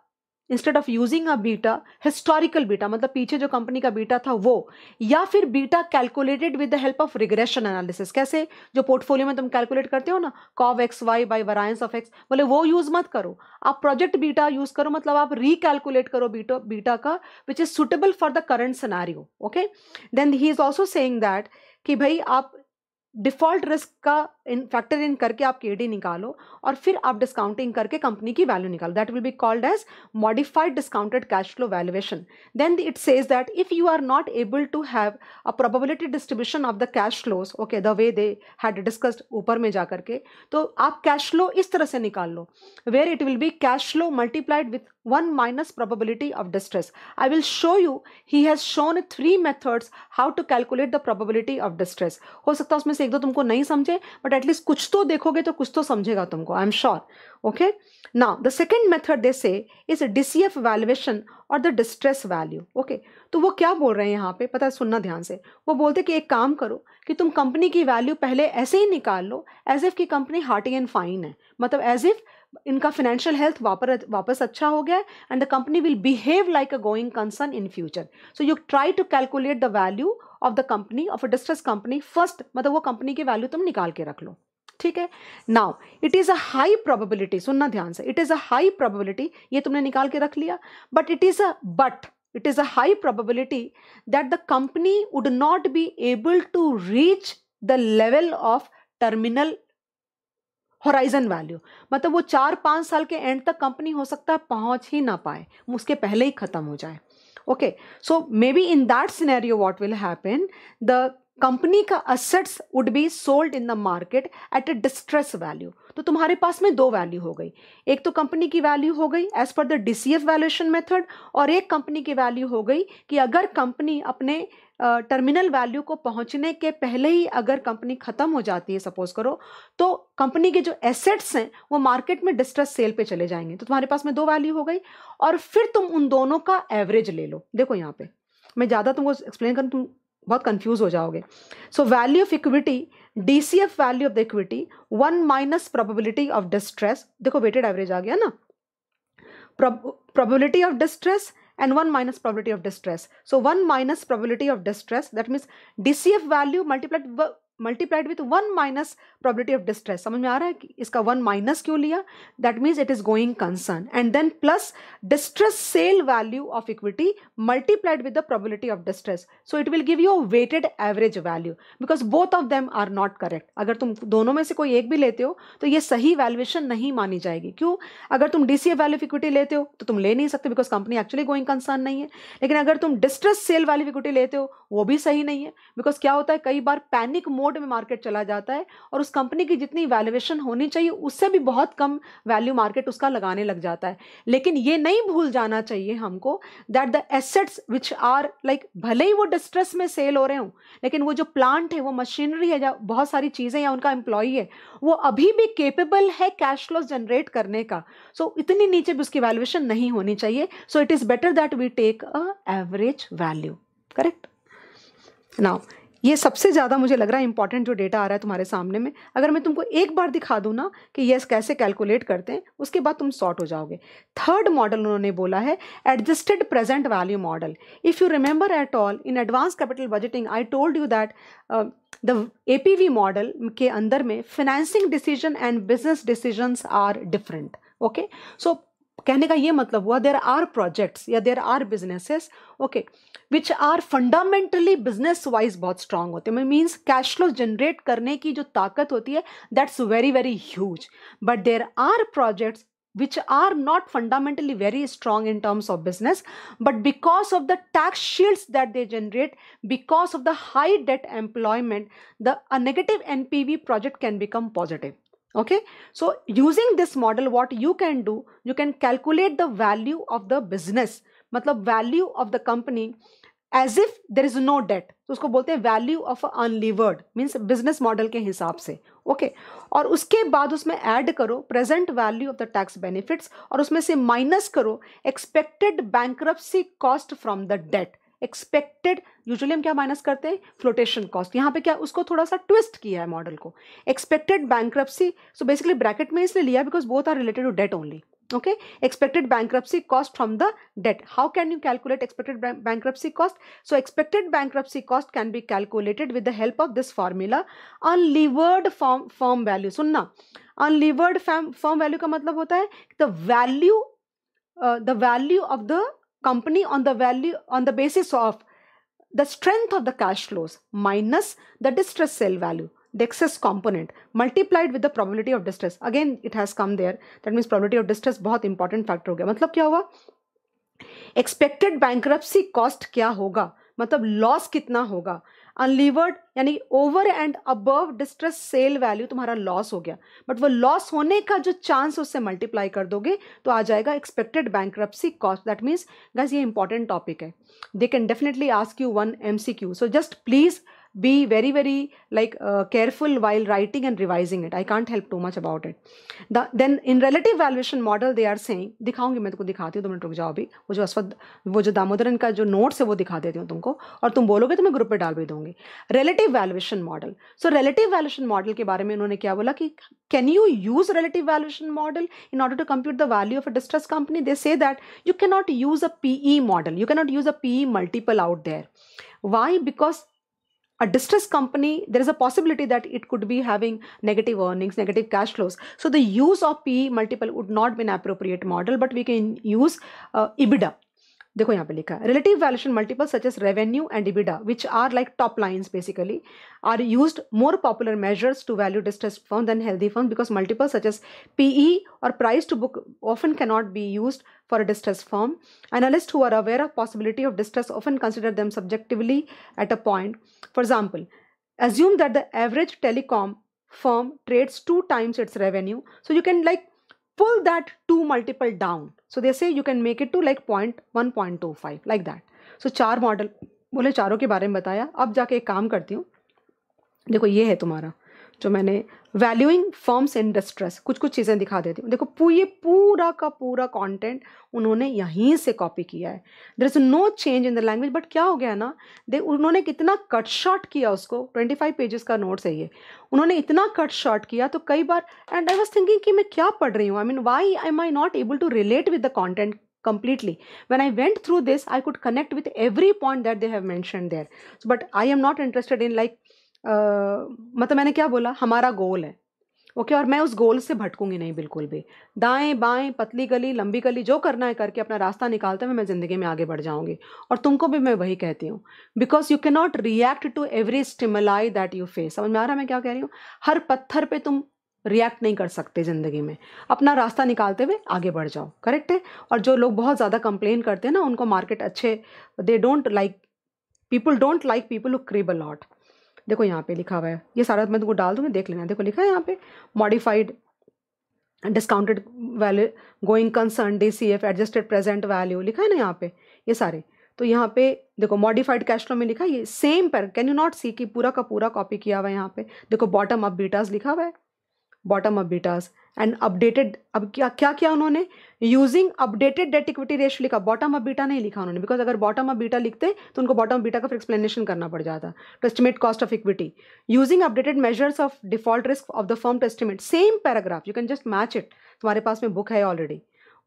instead of using a beta historical beta मतलब पीछे जो company का beta था वो या फिर beta calculated with the help of regression analysis कैसे जो पोर्टफोलियो में तुम कैलकुलेट करते हो ना cov X Y by variance of X बोले वो यूज मत करो आप प्रोजेक्ट बीटा यूज करो मतलब आप रिकैलकुलेट करो बीटो बीटा का which is suitable for the current scenario okay then he is also saying that कि भाई आप डिफॉल्ट रिस्क का इन फैक्टर इन करके आप के डी निकालो और फिर आप डिस्काउंटिंग करके कंपनी की वैल्यू निकालो that will be called as modified discounted cash flow valuation then it says that if you are not able to have a probability distribution of the cash flows okay the way they had discussed ऊपर में जा करके तो आप cash flow इस तरह से निकाल लो where it will be cash flow multiplied with one minus probability of distress I will show you he has shown three methods how to calculate the probability of distress हो सकता है उसमें से एक दो तुमको नहीं समझे बट एटलीस्ट कुछ तो देखोगे तो कुछ तो समझेगा तुमको I am sure okay now the second method they say is dcf valuation और द डिस्ट्रेस वैल्यू ओके तो वो क्या बोल रहे हैं यहाँ पे पता है सुनना ध्यान से वो बोलते कि एक काम करो कि तुम कंपनी की वैल्यू पहले ऐसे ही निकाल लो एज इफ़ की कंपनी हार्टी एंड फाइन है मतलब एज इफ़ इनका फाइनेंशियल हेल्थ वापस वापस अच्छा हो गया and the company will behave like a going concern in future so you try to calculate the value of the company of a distress company first मतलब वो कंपनी की value तुम निकाल के रख लो ठीक है now it is a high probability सुनना ध्यान से it is a high probability ये तुमने निकाल के रख लिया but it is a but it is a high probability that the company would not be able to reach the level of terminal horizon value मतलब वो चार पाँच साल के एंड तक कंपनी हो सकता है पहुंच ही ना पाए उसके पहले ही ख़त्म हो जाए okay so maybe in that scenario what will happen the company का assets would be sold in the market at a distress value तो तुम्हारे पास में दो वैल्यू हो गई एक तो कंपनी की वैल्यू हो गई as per the D C F valuation method और एक कंपनी की वैल्यू हो गई कि अगर कंपनी अपने टर्मिनल वैल्यू को पहुंचने के पहले ही अगर कंपनी ख़त्म हो जाती है सपोज करो तो कंपनी के जो एसेट्स हैं वो मार्केट में डिस्ट्रेस सेल पे चले जाएंगे तो तुम्हारे पास में दो वैल्यू हो गई और फिर तुम उन दोनों का एवरेज ले लो देखो यहाँ पे मैं ज़्यादा तुमको एक्सप्लेन करूँ तुम बहुत कंफ्यूज हो जाओगे so value of equity D C F value of the equity one minus probability of distress देखो वेटेड एवरेज आ गया ना probability of distress and 1 minus probability of distress. So 1 minus probability of distress that means DCF value multiplied multiplied with one minus probability of distress समझ में आ रहा है कि इसका वन माइनस क्यों लिया that means it is going concern and then plus distress sale value of equity multiplied with the probability of distress so it will give you weighted average value because both of them are not correct अगर तुम दोनों में से कोई एक भी लेते हो तो ये सही वैल्यूएशन नहीं मानी जाएगी क्यों अगर तुम डी सी वैल्यू इक्विटी लेते हो तो तुम ले नहीं सकते because company actually going concern नहीं है लेकिन अगर तुम डिस्ट्रेस सेल वैल्यू इक्विटी लेते हो वो भी सही नहीं है बिकॉज क्या होता है कई बार पैनिक मोड मोड में मार्केट चला जाता है और उस कंपनी की जितनी वैल्यूएशन होनी चाहिए उससे भी बहुत कम वैल्यू मार्केट उसका लगाने लग जाता है लेकिन ये नहीं भूल जाना चाहिए हमको that the assets which are like भले ही वो डिस्ट्रेस में सेल हो रहे हों लेकिन वो जो प्लांट है वो मशीनरी है या बहुत सारी चीज़ें या उनका एम्प्लॉई है वो अभी भी केपेबल है कैश फ्लोज जनरेट करने का सो so, इतनी नीचे भी उसकी वैल्यूएशन नहीं होनी चाहिए so it is better that we take a average value correct now ये सबसे ज़्यादा मुझे लग रहा है इंपॉर्टेंट जो डेटा आ रहा है तुम्हारे सामने में अगर मैं तुमको एक बार दिखा दूँ ना कि येस कैसे कैलकुलेट करते हैं उसके बाद तुम सॉर्ट हो जाओगे थर्ड मॉडल उन्होंने बोला है adjusted present value model if you remember at all in advance capital budgeting I told you that the A model के अंदर में financing decision and business decisions are different okay so कहने का ये मतलब हुआ देर आर प्रोजेक्ट्स या there are businesses okay which are fundamentally business wise बहुत स्ट्रांग होते हैं मीन्स कैश फ्लो जनरेट करने की जो ताकत होती है that's very very huge but there are projects which are not fundamentally very strong in terms of business but because of the tax shields that they generate because of the high debt employment the a negative npv project can become positive okay so using this model what you can do you can calculate the value of the business मतलब value of the company as if there is no debt तो उसको बोलते हैं value of unlevered means business model के हिसाब से okay okay? और उसके बाद उसमें ऐड करो present value of the tax benefits और उसमें से माइनस करो expected bankruptcy cost from the debt expected usually हम क्या माइनस करते हैं फ्लोटेशन कॉस्ट यहाँ पे क्या उसको थोड़ा सा ट्विस्ट किया है मॉडल को expected bankruptcy so basically bracket में इसलिए लिया because both are related to debt only okay expected bankruptcy cost from the debt how can you calculate expected bankruptcy cost so expected bankruptcy cost can be calculated with the help of this formula unlevered form form value सुनना unlevered form value का मतलब होता है the value the value of the company on the value on the basis of the strength of the cash flows minus the distress sale value the excess component multiplied with the probability of distress again it has come there that means probability of distress bahut important factor ho gaya matlab kya hua expected bankruptcy cost kya hoga matlab loss kitna hoga unlevered यानी over and above distress sale value तुम्हारा loss हो गया but वो loss होने का जो chance उससे multiply कर दोगे तो आ जाएगा expected bank bankruptcy cost that means guys ये इंपॉर्टेंट टॉपिक है they can definitely ask you one M C Q so just please be very very like uh, careful while writing and revising it i can't help too much about it the, then in relative valuation model they are saying दिखाऊंगी मैं तुमको दिखाती हूँ तुम रुक जाओ अभी वो जो अश्वत वो जो दामोदरन का जो नोट्स है वो दिखा देती हूँ तुमको और तुम बोलोगे तो मैं ग्रुप पे डाल भी दूंगी relative valuation model so relative valuation model के बारे में उन्होंने क्या बोला कि can you use relative valuation model in order to compute the value of a distress company they say that you can not use a PE model you can not use a PE multiple out there why because a distressed company, there is a possibility that it could be having negative earnings, negative cash flows. So the use of PE multiple would not be an appropriate model, but we can use uh, EBITDA देखो यहाँ पे लिखा है relative valuation multiple such as revenue and EBITDA which are like top lines basically are use more popular measures to value distress firm than healthy firm because multiple such as PE और price to book often cannot be use for a distressed firm. Analysts who are aware of possibility of distress often consider them subjectively at a point. For example, assume that the average telecom firm trades two times its revenue. So you can like pull that 2 multiple down. So they say you can make it to like 0 0.1, 0.25 like that. So चार model बोले चारों के बारे में बताया अब जाके एक काम करती हूँ देखो ये है तुम्हारा जो मैंने वैल्यूइंग फर्म्स इन डिस्ट्रेस कुछ कुछ चीज़ें दिखा देती हूँ देखो ये पूरा का पूरा कॉन्टेंट उन्होंने यहीं से कॉपी किया है there is no change in the language but क्या हो गया ना दे उन्होंने कितना कट शॉर्ट किया उसको ट्वेंटी फाइव पेजेस का नोट्स है ये उन्होंने इतना कट शॉर्ट किया तो कई बार एंड आई वॉज थिंकिंग कि मैं क्या पढ़ रही हूँ I mean why am I not able to relate with the content completely when i went through this i could connect with every point that they have mentioned there so, but i am not interested in like मतलब मैंने क्या बोला हमारा गोल है okay और मैं उस गोल से भटकूंगी नहीं बिल्कुल भी दाएं बाएं पतली गली लंबी गली जो करना है करके अपना रास्ता निकालते हुए मैं ज़िंदगी में आगे बढ़ जाऊंगी और तुमको भी मैं वही कहती हूँ because you can not react to every stimuli that you face समझ में आ रहा है मैं क्या कह रही हूँ हर पत्थर पर तुम रिएक्ट नहीं कर सकते ज़िंदगी में अपना रास्ता निकालते हुए आगे बढ़ जाओ करेक्ट है और जो लोग बहुत ज़्यादा कंप्लेन करते हैं ना उनको मार्केट अच्छे they don't like people don't like people who crib a lot देखो यहाँ पे लिखा हुआ है ये सारा मैं तुमको डाल दूँगी देख लेना देखो लिखा है यहाँ पे modified discounted value going concern D C F adjusted present value लिखा है ना यहाँ पे ये सारे तो यहाँ पे देखो मॉडिफाइड कैश फ्लो में लिखा है ये सेम पर कैन यू नॉट सी कि पूरा का पूरा कॉपी किया हुआ है यहाँ पे देखो बॉटम अप बीटास लिखा हुआ है bottom up betas and updated अब क्या क्या किया उन्होंने using updated debt equity ratio लिखा बॉटम अप बीटा नहीं लिखा उन्होंने बिकॉज अगर बॉटम अप बीटा लिखते तो उनको बॉटम अप बीटा का फिर एक्सप्लेनेशन करना पड़ जाता to estimate cost of equity using updated measures of default risk of the firm to estimate same paragraph you can just match it तुम्हारे पास में बुक है ऑलरेडी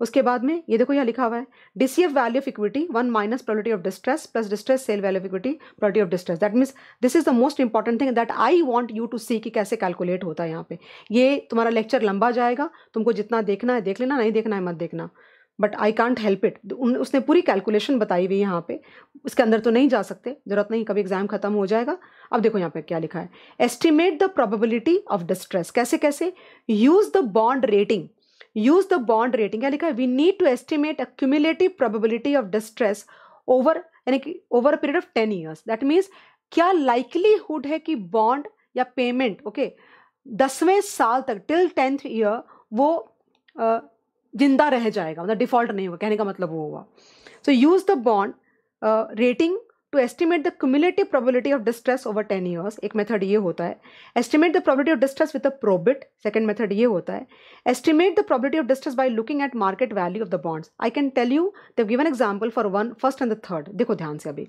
उसके बाद में ये देखो यहाँ लिखा हुआ है DCF value of equity one minus probability of distress plus distress sale value of equity probability of distress that means this is the most important thing that I want you to see कि कैसे calculate होता है यहाँ पे ये तुम्हारा lecture लंबा जाएगा तुमको जितना देखना है देख लेना नहीं देखना है मत देखना but I can't help it उसने पूरी कैलकुलेशन बताई हुई यहाँ पे उसके अंदर तो नहीं जा सकते जरूरत नहीं कभी एग्जाम खत्म हो जाएगा अब देखो यहाँ पे क्या लिखा है estimate the probability of distress कैसे कैसे use the bond rating use the bond rating क्या लिखा है we need to estimate a cumulative probability of distress over यानी कि over a period of ten years that means क्या likelihood है कि bond या payment ओके okay, दसवें साल तक till टेंथ ईयर वो uh, जिंदा रह जाएगा मतलब डिफॉल्ट नहीं होगा कहने का मतलब वो हुआ so use the bond rating to estimate the cumulative probability of distress over ten years एक मेथड ये होता है estimate the probability of distress with a probit second method ये होता है estimate the probability of distress by looking at market value of the bonds I can tell you they've given example for one first and the third देखो ध्यान से अभी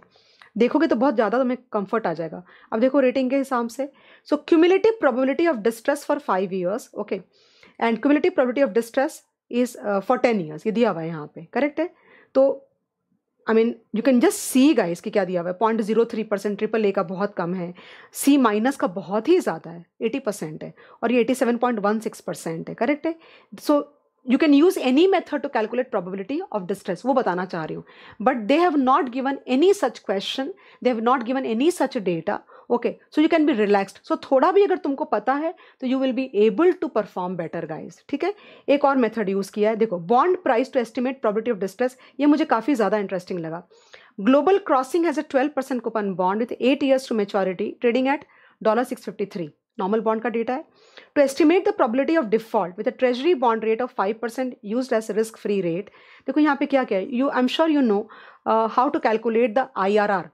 देखोगे तो बहुत ज़्यादा तुम्हें कंफर्ट आ जाएगा अब देखो रेटिंग के हिसाब से so cumulative probability of distress for five years okay and cumulative probability of distress is for ten years ये दिया हुआ है यहाँ पे करेक्ट है तो I mean you can just see guys कि क्या दिया हुआ है point zero three percent triple A का बहुत कम है सी माइनस का बहुत ही ज़्यादा है एटी परसेंट है और ये eighty seven point one six percent है करेक्ट है so you can use any method to calculate probability of distress वो बताना चाह रही हूँ but they have not given any such question they have not given any such data okay so you can be relaxed so थोड़ा भी अगर तुमको पता है तो you will be able to perform better guys ठीक है एक और मेथड यूज़ किया है देखो bond price to estimate probability of distress ये मुझे काफ़ी ज़्यादा इंटरेस्टिंग लगा global crossing has a twelve percent coupon bond with eight years to maturity trading at dollar six fifty three normal bond का डेटा है to estimate the probability of default with a treasury bond rate of five percent use as risk free rate देखो यहाँ पे क्या क्या है you I am sure you know how to calculate the I R R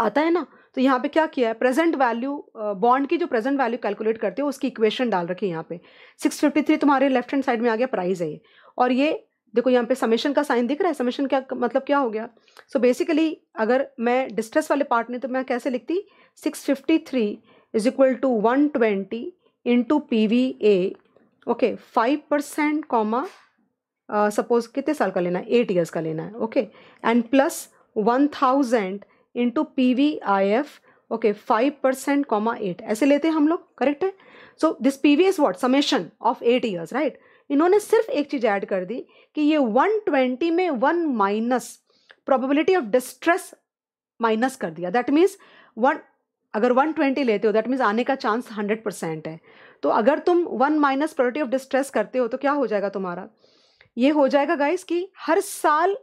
आता है ना तो यहाँ पे क्या किया है प्रेजेंट वैल्यू बॉन्ड की जो प्रेजेंट वैल्यू कैलकुलेट करते हो उसकी इक्वेशन डाल रखी है यहाँ पे 653 तुम्हारे लेफ्ट हैंड साइड में आ गया प्राइस है ये और ये देखो यहाँ पे समेशन का साइन दिख रहा है समेशन क्या मतलब क्या हो गया सो so बेसिकली अगर मैं डिस्ट्रेस वाले पार्ट में तो मैं कैसे लिखती six fifty three is equal to one twenty into P V A okay five percent comma suppose कितने साल का लेना है एट ईयर्स का लेना है okay and plus one thousand into P V I F okay five percent comma eight ऐसे लेते हैं हम लोग करेक्ट है so this P V is what summation of eight years right इन्होंने सिर्फ एक चीज़ ऐड कर दी कि ये वन ट्वेंटी में one minus probability of distress minus कर दिया दैट मीन्स वन अगर 120 लेते हो दैट मीन्स आने का चांस 100 परसेंट है तो अगर तुम one minus probability of distress करते हो तो क्या हो जाएगा तुम्हारा ये हो जाएगा गाइस कि हर साल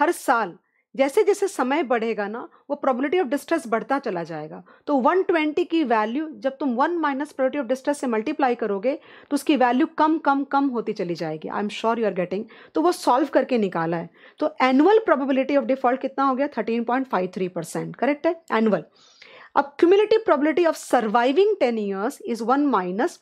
हर साल जैसे जैसे समय बढ़ेगा ना वो प्रोबेबिलिटी ऑफ डिस्ट्रेस बढ़ता चला जाएगा तो 120 की वैल्यू जब तुम 1 माइनस प्रोबेबिलिटी ऑफ डिस्ट्रेस से मल्टीप्लाई करोगे तो उसकी वैल्यू कम कम कम होती चली जाएगी I am sure you are getting तो वो सॉल्व करके निकाला है तो एनुअल प्रोबेबिलिटी ऑफ डिफॉल्ट कितना हो गया थर्टीन परसेंट करेक्ट है एनुअल अब cumulative probability of surviving ten years is one minus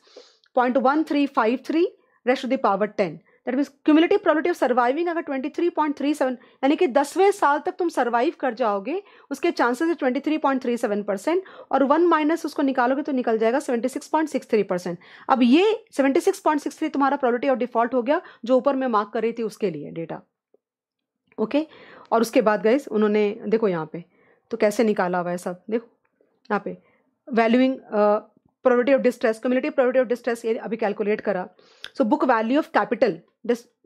point one three five three raised of the power ten that means cumulative probability of surviving अगर 23.37 यानी कि दसवें साल तक तुम सर्वाइव कर जाओगे उसके चांसेस है 23.37 परसेंट और वन माइनस उसको निकालोगे तो निकल जाएगा 76.63 परसेंट अब ये 76.63 तुम्हारा प्रॉबिलिटी ऑफ डिफॉल्ट हो गया जो ऊपर मैं मार्क कर रही थी उसके लिए डेटा ओके okay? और उसके बाद गए उन्होंने देखो यहाँ पे तो कैसे निकाला हुआ है सब देखो यहाँ पे valuing property of distress community probability of distress ये अभी कैलकुलेट करा so book value of capital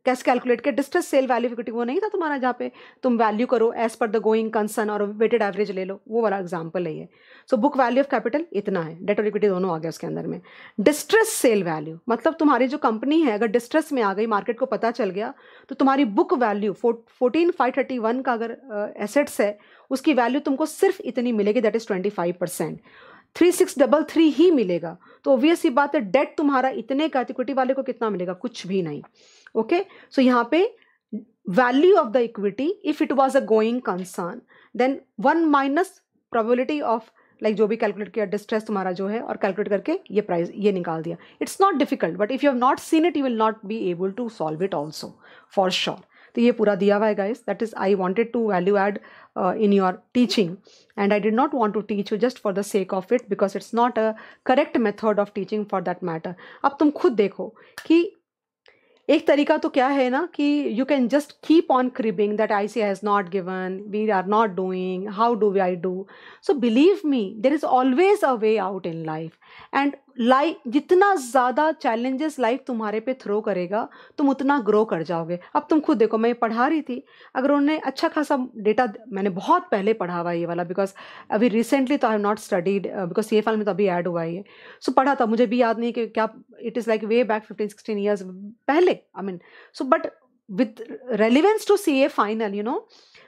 कैसे कैलकुलेट किया डिस्ट्रेस सेल वैल्यू इक्विटी वो नहीं था तुम्हारा जहाँ पे तुम वैल्यू करो as per the going concern और वेटेड एवरेज ले लो वो वाला एग्जाम्पल है ये so book value of capital इतना है डेट और इक्विटी दोनों आ गया उसके अंदर में डिस्ट्रेस सेल वैल्यू मतलब तुम्हारी जो कंपनी है अगर डिस्ट्रेस में आ गई मार्केट को पता चल गया तो तुम्हारी book value fourteen five thirty one का अगर एसेट्स uh, है उसकी वैल्यू तुमको सिर्फ इतनी मिलेगी that is twenty five percent three six double three ही मिलेगा तो ऑब्वियस ये बात है डेट तुम्हारा इतने का इक्विटी तो वाले को कितना मिलेगा कुछ भी नहीं ओके सो यहाँ पे value of the equity if it was a going concern then one minus probability of like जो भी कैलकुलेट किया डिस्ट्रेस तुम्हारा जो है और कैलकुलेट करके ये प्राइस ये निकाल दिया it's not difficult but if you have not seen it you will not be able to solve it also for sure तो ये पूरा दिया हुआ है guys that is I wanted to value add in your teaching and I did not want to teach you just for the sake of it because it's not a correct method of teaching for that matter अब तुम खुद देखो कि एक तरीका तो क्या है ना कि you can just keep on cribbing that I see has not given we are not doing how do we I do so believe me there is always a way out in life and life जितना ज़्यादा challenges life तुम्हारे पे throw करेगा तुम उतना grow कर जाओगे अब तुम खुद देखो मैं पढ़ा रही थी अगर उन्होंने अच्छा खासा डेटा मैंने बहुत पहले पढ़ा हुआ ये वाला बिकॉज अभी रिसेंटली तो I have not studied because ये फाल में तो अभी ऐड हुआ है सो so, पढ़ा था मुझे भी याद नहीं कि क्या it is like way back fifteen sixteen years पहले I mean so but with relevance to CA final, you know,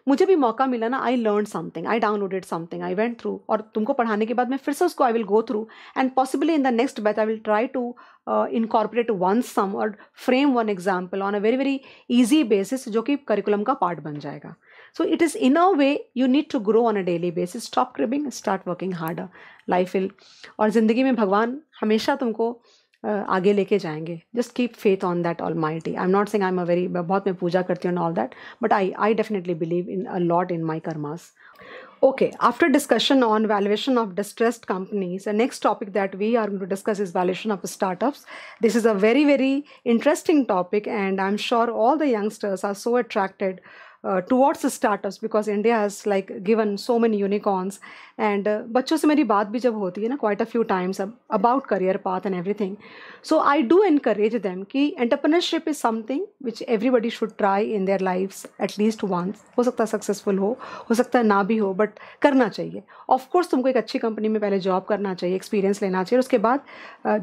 मुझे भी मौका मिला ना I learn something I downloaded something I went through और तुमको पढ़ाने के बाद मैं फिर से उसको I will go through and possibly in the next batch I will try to incorporate one some और frame one example on a very very easy basis जो कि करिकुलम का पार्ट बन जाएगा so it is in a way you need to grow on a daily basis stop cribbing start working hard life will और ज़िंदगी में भगवान हमेशा तुमको आगे लेके जाएंगे just keep faith on that all my T I am not sing I am a very बहुत मैं पूजा करती हूँ all that but I I definitely believe in a lot in my karmas okay after discussion on valuation of distressed companies a next topic that we are to discuss is valuation of startups this is a very very interesting topic and I am sure all the youngsters are so attracted uh, towards the startups because India has like given so many unicorns and uh, बच्चों से मेरी बात भी जब होती है ना quite a few times about career path and everything so I do encourage them कि entrepreneurship is something which everybody should try in their lives at least once हो सकता है successful हो हो सकता है ना भी हो but करना चाहिए of course तुमको एक अच्छी कंपनी में पहले जॉब करना चाहिए एक्सपीरियंस लेना चाहिए उसके बाद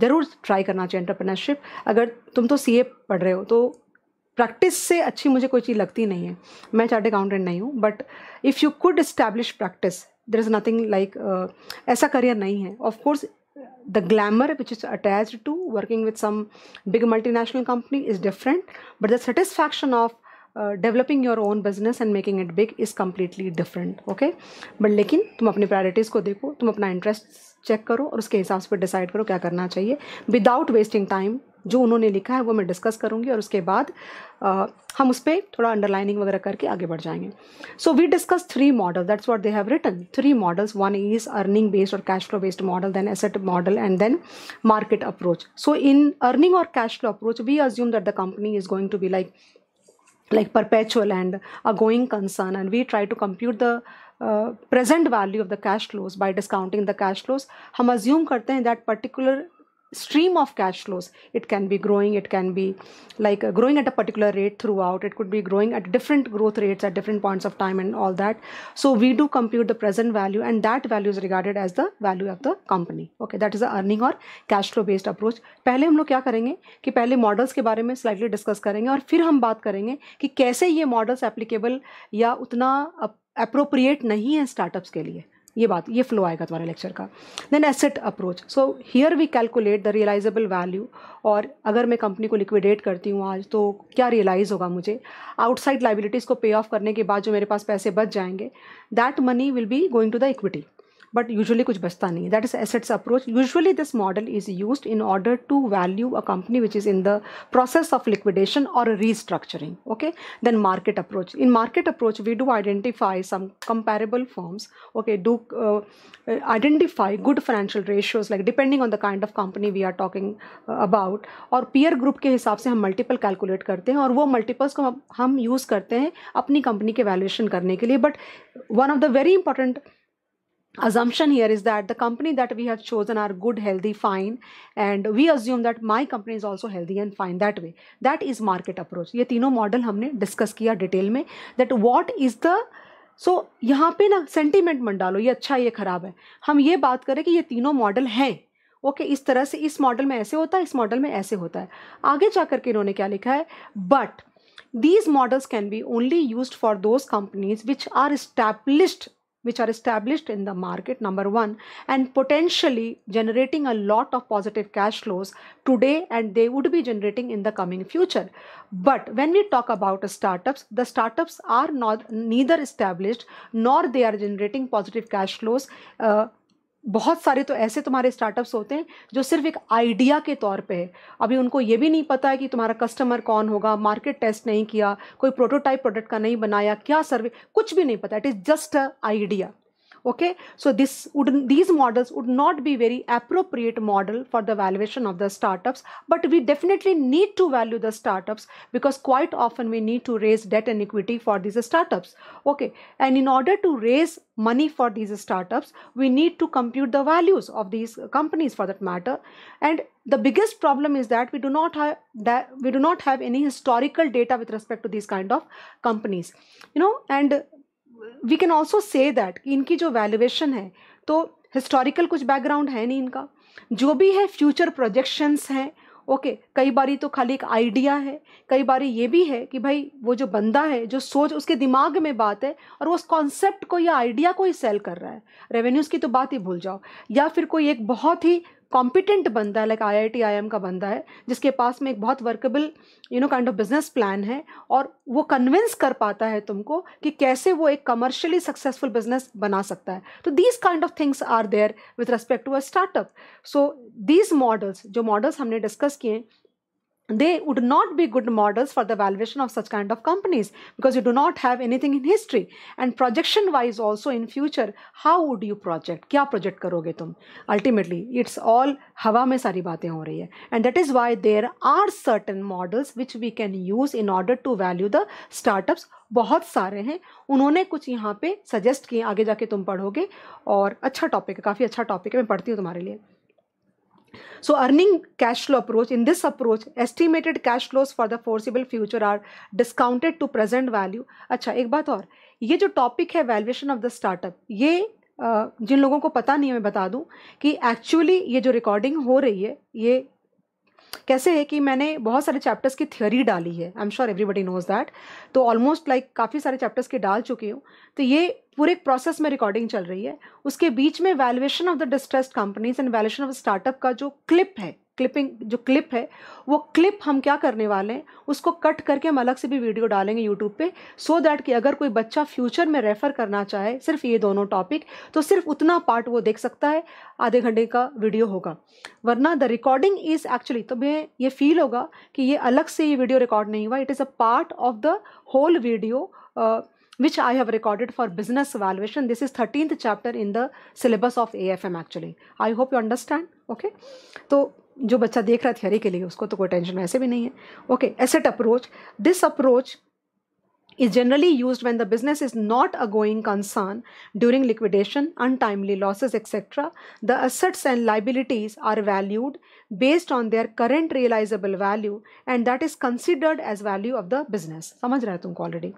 ज़रूर ट्राई करना चाहिए एंटरप्रेन्योरशिप अगर तुम तो सीए पढ़ रहे हो तो प्रैक्टिस से अच्छी मुझे कोई चीज़ लगती नहीं है मैं चार्ट अकाउंटेंट नहीं हूँ but if you could establish practice there is nothing like ऐसा करियर नहीं है of course the glamour which is attach to working with some big multi national company is different but the satisfaction of developing your own business and making it big is is different okay but लेकिन तुम अपनी priorities को देखो तुम अपना interest check करो और उसके हिसाब से डिसाइड करो क्या करना चाहिए विदाउट वेस्टिंग टाइम जो उन्होंने लिखा है वो मैं डिस्कस करूँगी और उसके बाद आ, uh, हम उस पर थोड़ा अंडरलाइनिंग वगैरह करके आगे बढ़ जाएंगे so we discuss three model that's what they have written three models one is earning based और cash flow based model then asset model and then market approach so in earning और cash flow approach we assume that the company is going to be like like perpetual and a going concern and we try to compute the uh, present value of the cash flows by discounting the cash flows हम assume करते that particular stream of cash flows it can be growing it can be like growing at a particular rate throughout it could be growing at different growth rates at different points of time and all that so we do compute the present value and that value is regarded as the value of the company okay that is the earning or cash flow based approach पहले हम लोग क्या करेंगे कि पहले models के बारे में स्लाइडली डिस्कस करेंगे और फिर हम बात करेंगे कि कैसे ये मॉडल्स एप्लीकेबल या उतना अप्रोप्रिएट नहीं है स्टार्टअप्स के लिए ये बात ये फ्लो आएगा तुम्हारे लेक्चर का then asset approach so here we calculate the realisable value और अगर मैं कंपनी को लिक्विडेट करती हूँ आज तो क्या रियलाइज़ होगा मुझे आउटसाइड लाइबिलिटीज़ को पे ऑफ करने के बाद जो मेरे पास पैसे बच जाएंगे that money will be going to the equity but usually कुछ बचता नहीं है that is assets approach usually this model is use in order to value a company which is in the process of liquidation और restructuring okay then market approach in market approach we do identify some comparable firms okay do identify good financial ratios like depending on the kind of company we are talking about और peer group के हिसाब से हम multiple calculate करते हैं और वो multiples को हम यूज़ करते हैं अपनी कंपनी के वैल्यूएशन करने के लिए but one of the very important assumption here is that the company that we have chosen are good healthy fine and we assume that my company is also healthy and fine that way that is market approach ye tino model humne discuss kiya detail mein that what is the so so, यहाँ पे ना sentiment मन डालो ये अच्छा ये खराब है हम ये बात करें कि ये तीनों मॉडल हैं ओके okay, इस तरह से इस मॉडल में ऐसे होता है इस मॉडल में ऐसे होता है आगे जा करके इन्होंने क्या लिखा है but these models can be only use for those companies which are established which are established in the market number one and potentially generating a lot of positive cash flows today and they would be generating in the coming future but when we talk about startups the startups are not neither established nor they are generating positive cash flows uh, बहुत सारे तो ऐसे तुम्हारे startups होते हैं जो सिर्फ एक आइडिया के तौर पे है अभी उनको ये भी नहीं पता है कि तुम्हारा कस्टमर कौन होगा मार्केट टेस्ट नहीं किया कोई प्रोटोटाइप प्रोडक्ट का नहीं बनाया क्या सर्वे कुछ भी नहीं पता it is just a idea okay so this would these models would not be very appropriate model for the valuation of the startups but we definitely need to value the startups because quite often we need to raise debt and equity for these startups okay and in order to raise money for these startups we need to compute the values of these companies for that matter and the biggest problem is that we do not have that we do not have any historical data with respect to these kind of companies you know and we can also say that इनकी जो valuation है तो historical कुछ background है नहीं इनका जो भी है फ्यूचर प्रोजेक्शंस हैं ओके okay, कई बारी तो खाली एक आइडिया है कई बारी ये भी है कि भाई वो जो बंदा है जो सोच उसके दिमाग में बात है और वो उस कॉन्सेप्ट को या आइडिया को ही सेल कर रहा है रेवेन्यूज़ की तो बात ही भूल जाओ या फिर कोई एक बहुत ही कॉम्पिटेंट बंदा है like I I T I M का बंदा है जिसके पास में एक बहुत workable you know kind of business plan है और वो कन्विंस कर पाता है तुमको कि कैसे वो एक कमर्शियली सक्सेसफुल बिजनेस बना सकता है तो these kind of things are there with respect to a startup so these models जो मॉडल्स हमने डिस्कस किए they would not be good models for the valuation of such kind of companies because you do not have anything in history and projection wise also in future how would you project kya project karoge tum ultimately it's all hawa mein sari baatein ho rahi hai and that is why there are certain models which we can use in order to value the startups बहुत सारे हैं उन्होंने कुछ यहाँ पे suggest किए आगे जाके तुम पढ़ोगे और अच्छा टॉपिक है काफ़ी अच्छा टॉपिक है मैं पढ़ती हूँ तुम्हारे लिए So earning cash flow approach, in this approach, estimated cash flows for the foreseeable future are discounted to present value. अच्छा एक बात और ये जो topic है valuation of the startup ये जिन लोगों को पता नहीं है मैं बता दूं कि एक्चुअली ये जो रिकॉर्डिंग हो रही है ये कैसे है कि मैंने बहुत सारे चैप्टर्स की थ्योरी डाली है I am sure everybody knows that तो ऑलमोस्ट लाइक काफ़ी सारे चैप्टर्स की डाल चुकी हूँ तो ये पूरे एक प्रोसेस में रिकॉर्डिंग चल रही है उसके बीच में valuation of the distressed companies and valuation of startup का जो क्लिप है क्लिपिंग जो क्लिप है वो क्लिप हम क्या करने वाले हैं उसको कट करके हम अलग से भी वीडियो डालेंगे यूट्यूब पे सो so दैट कि अगर कोई बच्चा फ्यूचर में रेफ़र करना चाहे सिर्फ ये दोनों टॉपिक तो सिर्फ उतना पार्ट वो देख सकता है आधे घंटे का वीडियो होगा वरना द रिकॉर्डिंग इज़ एक्चुअली तो मैं ये फील होगा कि ये अलग से ये वीडियो रिकॉर्ड नहीं हुआ it is a part of the whole video which I have recorded for business evaluation. This is 13th chapter in the syllabus of AFM actually. I hope you understand. Okay. So तो जो बच्चा देख रहा है theory के लिए उसको तो कोई टेंशन ऐसे भी नहीं है okay asset approach this approach is generally use when the business is not a going concern during liquidation untimely losses etcetera the assets and liabilities are valued based on their current realizable value and that is considered as value of the business samajh raha tumko already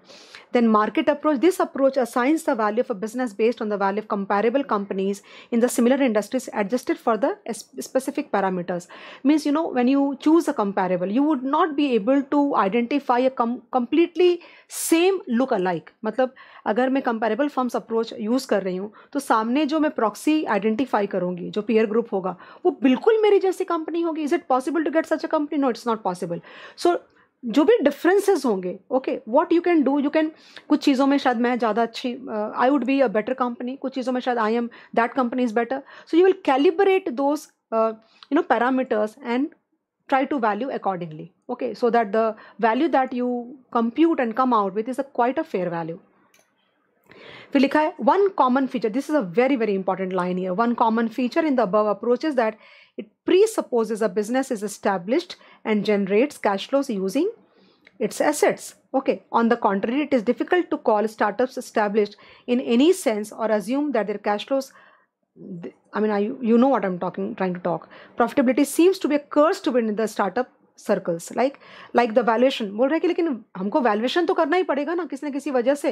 then market approach this approach assigns the value of a business based on the value of comparable companies in the similar industries adjusted for the specific parameters means you know when you choose a comparable you would not be able to identify a com completely same look alike matlab अगर मैं comparable firms approach use कर रही हूँ तो सामने जो मैं proxy identify करूँगी जो पीयर ग्रुप होगा वो बिल्कुल मेरी जैसी कंपनी होगी is it possible to get such a company no it's not possible so जो भी डिफरेंसेस होंगे okay what you can do you can कुछ चीज़ों में शायद मैं ज़्यादा अच्छी I would be a better company कुछ चीज़ों में शायद I am that company is better so you will calibrate those you know parameters and try to value accordingly okay so that the value that you compute and come out with is a quite a fair value फिर लिखा है one common feature this is a very very important line year one common feature in the above approach is that it presupposes a business is established and generates cash flows using its assets. Okay, on the contrary, it is difficult to call startups established in any sense or assume that their cash flows. I mean, you know what I'm talking, trying to talk. Profitability seems to be a curse to win in the startup circles like like the valuation बोल रहे हैं कि लेकिन हमको valuation तो करना ही पड़ेगा ना किसी न किसी वजह से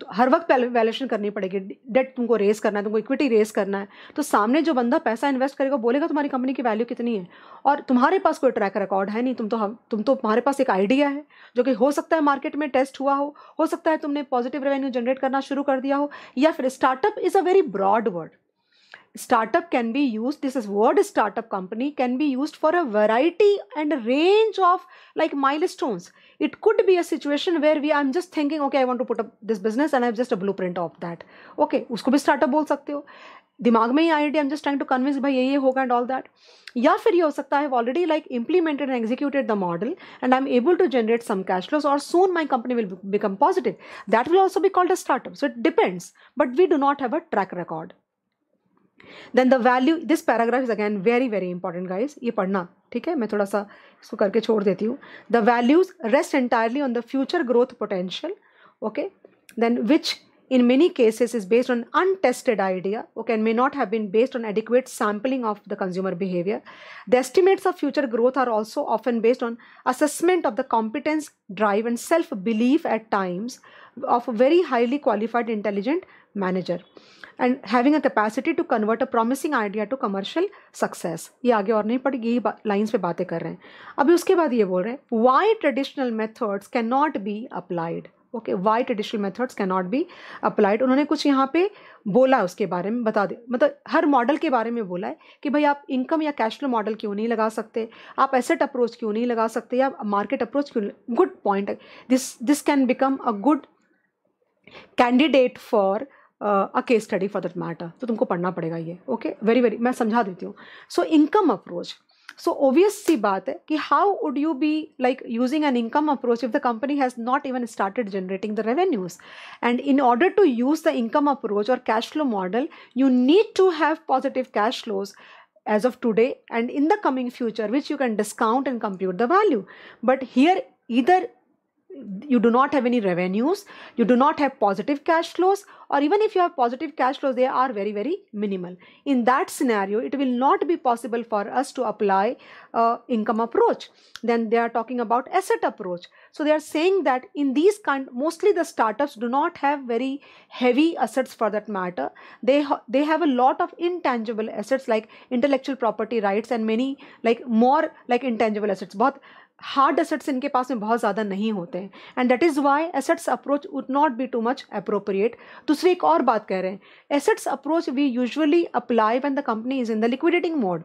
तो हर वक्त वैल्यूशन करनी पड़ेगी डेट तुमको रेस करना है तुमको इक्विटी रेस करना है तो सामने जो बंदा पैसा इन्वेस्ट करेगा बोलेगा तुम्हारी कंपनी की वैल्यू कितनी है और तुम्हारे पास कोई ट्रैक रिकॉर्ड है नहीं तुम तो हम तुम तो तुम्हारे पास एक आइडिया है जो कि हो सकता है मार्केट में टेस्ट हुआ हो हो सकता है तुमने पॉजिटिव रेवेन्यू जनरेट करना शुरू कर दिया हो या फिर startup is a very broad word startup can be used this is word startup company can be used for a variety and a range of like milestones it could be a situation where we i'm just thinking okay i want to put up this business and i have just a blueprint of that okay usko bhi startup bol sakte ho दिमाग में ही idea am just trying to convince भाई ये ये होगा and all that या फिर ये हो सकता है already like implemented and executed the model and I am able to generate some cash flows और soon my company will become positive that will also be called a startup so it depends but we do not have a track record then the value this paragraph is again very very important guys ये पढ़ना ठीक है मैं थोड़ा सा इसको करके छोड़ देती The values rest entirely on the future growth potential. Okay. Then, which in many cases is based on untested idea okay may not have been based on adequate sampling of the consumer behavior the estimates of future growth are also often based on assessment of the competence drive and self belief at times of very highly qualified intelligent manager and having a capacity to convert a promising idea to commercial success ये आगे और नहीं पड़ेगी यही lines पे बातें कर रहे हैं अभी उसके बाद ये बोल रहे हैं why traditional methods can not be applied okay why traditional methods can not be applied उन्होंने कुछ यहाँ पे बोला उसके बारे में बता दे मतलब हर मॉडल के बारे में बोला है कि भाई आप इनकम या कैश फ्लो मॉडल क्यों नहीं लगा सकते आप एसेट अप्रोच क्यों नहीं लगा सकते या मार्केट अप्रोच क्यों good point this this can become a good candidate for a case study for that matter तो तुमको पढ़ना पड़ेगा ये ओके वेरी वेरी मैं समझा देती हूँ so income approach so obvious सी बात है कि how would you be like using an income approach if the company has not even started generating the revenues and in order to use the income approach और cash flow model you need to have positive cash flows as of today and in the coming future which you can discount and compute the value but here इधर you do not have any revenues you do not have positive cash flows or even if you have positive cash flows they are very very minimal in that scenario it will not be possible for us to apply uh, income approach then they are talking about asset approach so they are saying that in these kind mostly the startups do not have very heavy assets for that matter they ha they have a lot of intangible assets like intellectual property rights and many like more like intangible assets but. Hard assets इनके पास में बहुत ज़्यादा नहीं होते हैं and that is why assets approach would not be too much appropriate दूसरी एक और बात कह रहे हैं assets approach we usually apply when the company is in the liquidating mode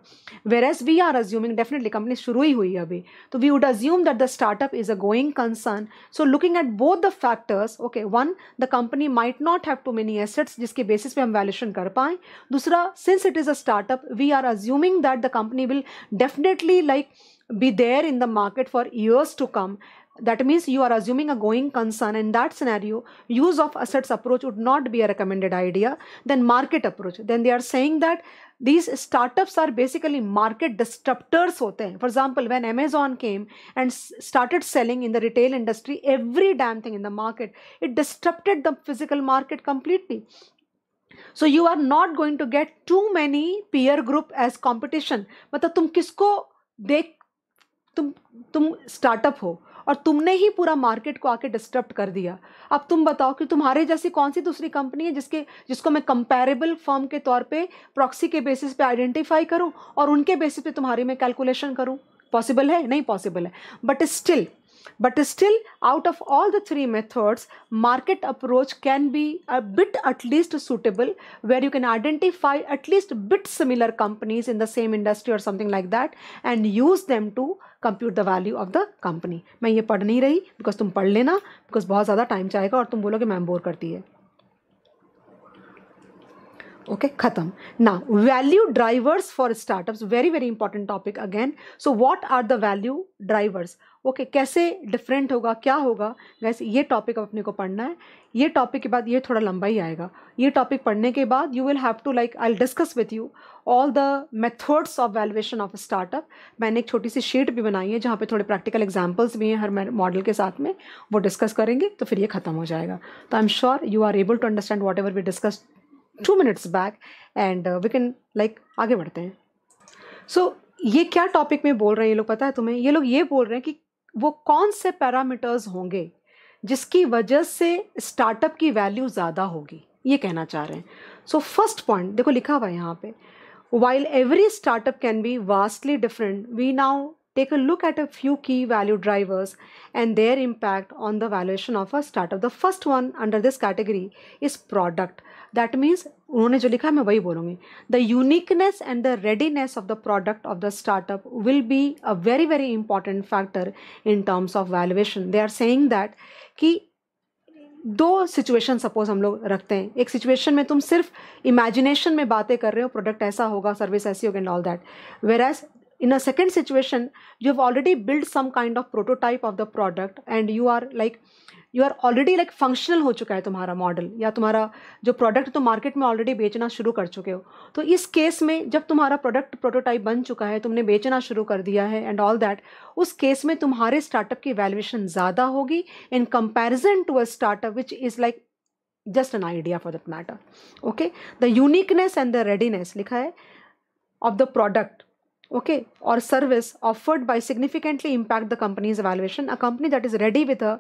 whereas we are assuming definitely company शुरू ही हुई है अभी तो we would assume that the startup is a going concern so looking at both the factors okay one the company might not have too many assets जिसके basis पे हम valuation कर पाएँ दूसरा since it is a startup we are assuming that the company will definitely like be there in the market for years to come that means you are assuming a going concern in that scenario use of assets approach would not be a recommended idea then market approach then they are saying that these startups are basically market disruptors hote for example when amazon came and started selling in the retail industry every damn thing in the market it disrupted the physical market completely So you are not going to get too many peer group as competition. मतलब तुम किसको देख तुम तुम startup हो और तुमने ही पूरा मार्केट को आके डिस्टर्ब कर दिया अब तुम बताओ कि तुम्हारे जैसी कौन सी दूसरी कंपनी है जिसके जिसको मैं कंपेरेबल फॉर्म के तौर पे प्रॉक्सी के बेसिस पे आइडेंटिफाई करूं और उनके बेसिस पे तुम्हारी मैं कैलकुलेशन करूं पॉसिबल है नहीं पॉसिबल है but still But still, out of all the three methods, market approach can be a bit at least suitable where you can identify at least bit similar companies in the same industry or something like that and use them to compute the value of the company मैं ये पढ़ नहीं रही because तुम पढ़ लेना because बहुत ज़्यादा टाइम चाहेगा और तुम बोलोगे मैम बोर करती है ओके खत्म ना value drivers for startups very very important topic again so what are the value drivers okay कैसे डिफरेंट होगा क्या होगा वैसे ये टॉपिक अब अपने को पढ़ना है ये टॉपिक के बाद ये थोड़ा लंबा ही आएगा ये टॉपिक पढ़ने के बाद you will have to like I discuss with you all the methods of valuation of startup मैंने एक छोटी सी शीट भी बनाई है जहाँ पे थोड़े प्रैक्टिकल एग्जाम्पल्स भी हैं हर मॉडल के साथ में वो डिस्कस करेंगे तो फिर ये खत्म हो जाएगा तो I am sure you are able to understand whatever we discuss two minutes back and we can like आगे बढ़ते हैं सो so, ये क्या टॉपिक में बोल रहे हैं ये लोग पता है तुम्हें ये लोग ये बोल रहे हैं कि वो कौन से पैरामीटर्स होंगे जिसकी वजह से स्टार्टअप की वैल्यू ज़्यादा होगी ये कहना चाह रहे हैं सो फर्स्ट पॉइंट देखो लिखा हुआ है यहाँ पे while every startup can be vastly different we now take a look at a few key value drivers and their impact on the valuation of a startup the first one under this category is product that means उन्होंने जो लिखा है मैं वही बोलूँगी the uniqueness and the readiness of the product of the startup will be a very very important factor in terms of valuation they are saying that कि दो situation suppose हम लोग रखते हैं एक सिचुएशन में तुम सिर्फ इमेजिनेशन में बातें कर रहे हो प्रोडक्ट ऐसा होगा सर्विस ऐसी होगी and all that whereas in a second situation you have already build some kind of prototype of the product and you are like you are already like functional हो चुका है तुम्हारा model या तुम्हारा जो product तुम market में already बेचना शुरू कर चुके हो तो इस केस में जब तुम्हारा प्रोडक्ट प्रोटोटाइप बन चुका है तुमने बेचना शुरू कर दिया है एंड ऑल दैट उस केस में तुम्हारे स्टार्टअप की वैल्यूएशन ज़्यादा होगी in comparison to a startup which is like just an idea for that matter okay the uniqueness and the readiness लिखा है of the product okay or service offered by significantly impact the company's valuation a company that is ready with a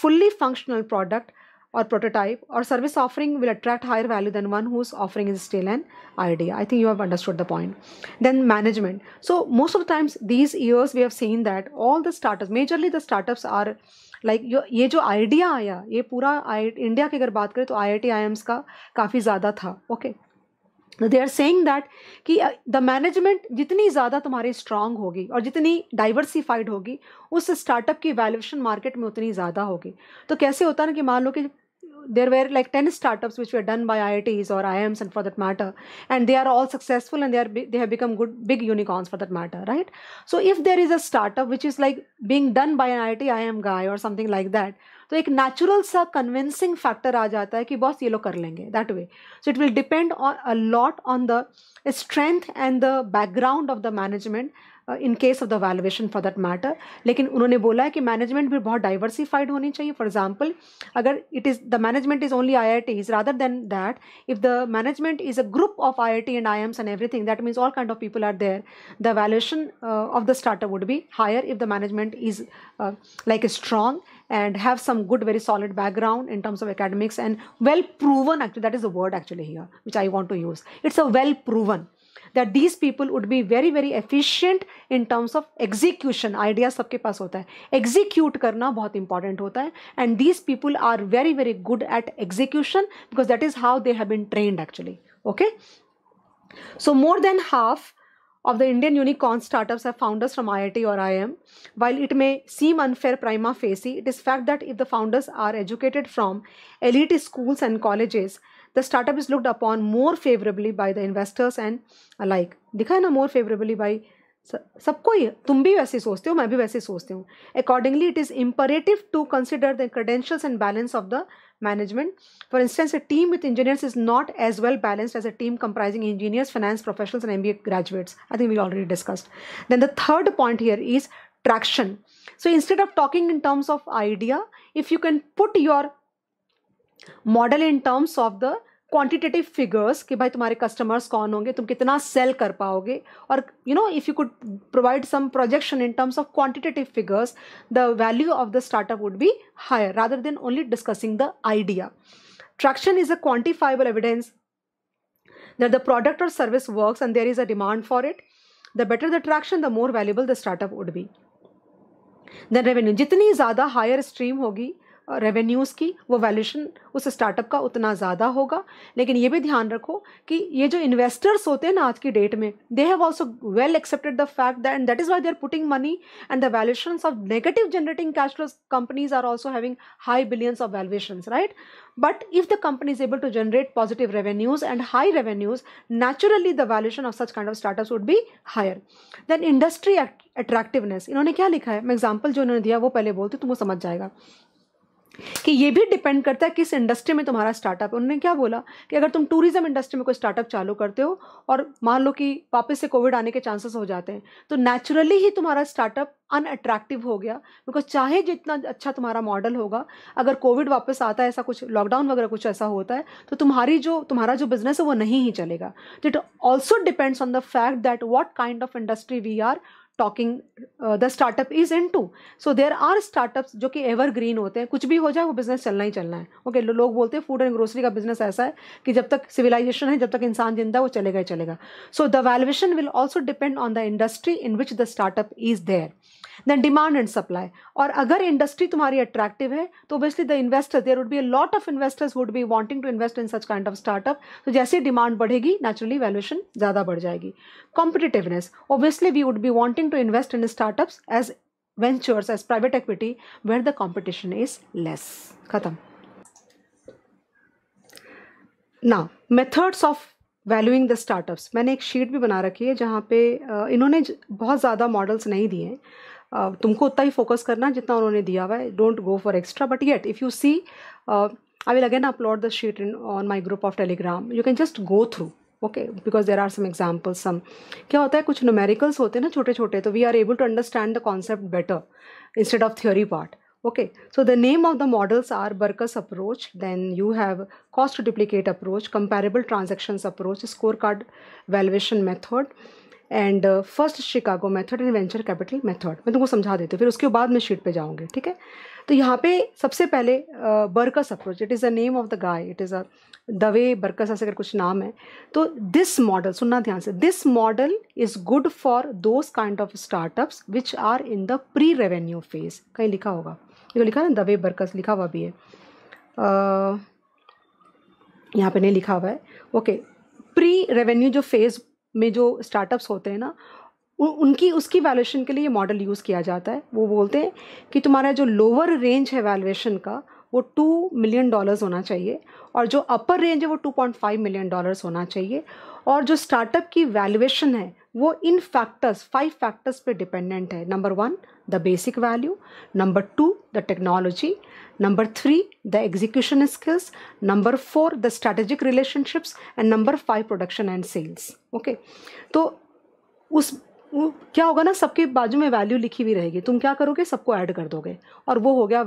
fully functional product or prototype or service offering will attract higher value than one whose offering is still an idea i think you have understood the point then management so most of the times these years we have seen that all the startups majorly the startups are like like, ये जो idea आया ये पूरा आई India की अगर बात करें तो आई आई टी आई एम्स का काफ़ी ज़्यादा था okay okay? They are saying that कि द मैनेजमेंट जितनी ज़्यादा तुम्हारी स्ट्रांग होगी और जितनी डाइवर्सिफाइड होगी उस स्टार्टअप की वैल्यूशन मार्केट में उतनी ज़्यादा होगी तो कैसे होता ना कि मान लो कि there were like ten startups which were done by I I Ts और I Ms and for that matter and they are all successful and there they have become good big unicorns for that matter right so if there is a startup which is like being done by I I T I M guy और something like that तो एक natural सा convincing factor आ जाता है कि boss ये लोग कर लेंगे that way so it will depend on a lot on the strength and the background of the management in case of the valuation for that matter लेकिन उन्होंने बोला है कि मैनेजमेंट भी बहुत डाइवर्सिफाइड होनी चाहिए फॉर एग्जाम्पल अगर it is the management is only I I T is rather than that if the management is a group of I I T and I Ms and everything that means all kind of people are there the valuation of the startup would be higher if the management is like strong and have some good, very solid background in terms of academics and well proven, actually, that is the word actually here, which I want to use. It's a well proven that these people would be very very efficient in terms of execution Ideas, सबके पास होता है execute करना बहुत important होता है and these people are very very good at execution because that is how they have been trained actually okay so more than half of the Indian unicorn startups have founders from IIT or IIM. While it may seem unfair prima facie, it is fact that if the founders are educated from elite schools and colleges, the startup is looked upon more favorably by the investors and alike. Dikha na more favorably by सबको ये तुम भी वैसे सोचते हो मैं भी वैसे सोचती हूँ accordingly it is imperative to consider the credentials and balance of the management for instance a team with engineers is not as well balanced as a team comprising engineers finance professionals and M B A graduates I think we already discussed then the third point here is traction so instead of talking in terms of idea if you can put your model in terms of the quantitative figures कि भाई तुम्हारे customers कौन होंगे तुम कितना cell कर पाओगे और you know if you could provide some projection in terms of quantitative figures the value of the startup would be higher rather than only discussing the idea traction is a quantifiable evidence that the product और service work and there is a demand for it the better the traction the more valuable the startup would be then revenue जितनी ज़्यादा higher stream होगी revenues की वो valuation उस startup का उतना ज़्यादा होगा लेकिन ये भी ध्यान रखो कि ये जो इन्वेस्टर्स होते हैं ना आज की डेट में they have also well accepted the fact that and that is why they are putting money and the valuation of negative generating cash flows companies are also having high billions of valuation right but if the company is able to generate positive revenues and high revenues naturally the valuation of such kind of startup would be higher then industry attractiveness. इन्होंने क्या लिखा है मैं example जो इन्होंने दिया वो पहले बोलती तुम तो वो समझ जाएगा कि ये भी डिपेंड करता है किस इंडस्ट्री में तुम्हारा स्टार्टअप है उन्होंने क्या बोला कि अगर तुम टूरिज्म इंडस्ट्री में कोई स्टार्टअप चालू करते हो और मान लो कि वापस से कोविड आने के चांसेस हो जाते हैं तो नेचुरली ही तुम्हारा स्टार्टअप अनअट्रैक्टिव हो गया बिकॉज चाहे जितना अच्छा तुम्हारा मॉडल होगा अगर कोविड वापस आता है ऐसा कुछ लॉकडाउन वगैरह कुछ ऐसा होता है तो तुम्हारी जो तुम्हारा जो बिजनेस है वो नहीं ही चलेगा तो it also depends on the fact that what kind of industry we are talking the startup is into so there are startups जो कि एवर ग्रीन होते हैं कुछ भी हो जाए वो बिज़नेस चलना ही चलना है ओके okay, लोग बोलते हैं फूड एंड ग्रोसरी का बिज़नेस ऐसा है कि जब तक सिविलाइजेशन है जब तक इंसान जिंदा है वो चलेगा ही चलेगा so the valuation will also depend on the industry in which the startup is there then demand and supply और अगर इंडस्ट्री तुम्हारी अट्रैक्टिव है तो obviously the investor there would be a lot of investors would be wanting to invest in such kind of startup तो जैसे demand बढ़ेगी naturally valuation ज़्यादा बढ़ जाएगी competitiveness obviously we would be wanting to invest in startups as ventures as private equity where the competition is less खत्म ना methods of valuing the startups मैंने एक शीट भी बना रखी है जहाँ पे इन्होंने बहुत ज़्यादा मॉडल्स नहीं दिए हैं तुमको उतना ही फोकस करना जितना उन्होंने दिया हुआ है don't go for extra but yet if you see I will again upload the sheet in on my group of Telegram you can just go through okay because there are some examples some क्या होता है कुछ numericals होते हैं ना छोटे छोटे तो we are able to understand the concept better instead of theory part okay so the name of the models are Berkus approach then you have cost duplicate approach comparable transaction approach scorecard valuation method and first Chicago method and venture capital method मैं तुमको समझा देती हूँ फिर उसके बाद में sheet पे जाऊँगी ठीक है तो यहाँ पे सबसे पहले Berkus approach it is the name of the guy it is a the way Berkus ऐसे अगर कुछ नाम है तो दिस मॉडल सुनना ध्यान से this model is good for those kind of startups which are in the pre revenue phase कहीं लिखा होगा ये तो लिखा ना द वे बर्कस लिखा हुआ भी है uh, यहाँ पे नहीं लिखा हुआ है ओके प्री रेवेन्यू जो फेज़ में जो स्टार्टअप्स होते हैं ना उनकी उसकी वैल्यूएशन के लिए मॉडल यूज़ किया जाता है वो बोलते हैं कि तुम्हारा जो लोअर रेंज है वैल्यूएशन का वो टू मिलियन डॉलर्स होना चाहिए और जो अपर रेंज है वो two point five million dollars होना चाहिए और जो स्टार्टअप की वैल्यूएशन है वो इन फैक्टर्स फाइव फैक्टर्स पे डिपेंडेंट है number one the basic value number two the technology Number 3 the execution skills. Number 4 the strategic relationships. And number 5 production and sales. Okay. तो उस क्या होगा ना सबके बाजू में वैल्यू लिखी हुई रहेगी तुम क्या करोगे सबको ऐड कर दोगे और वो हो गया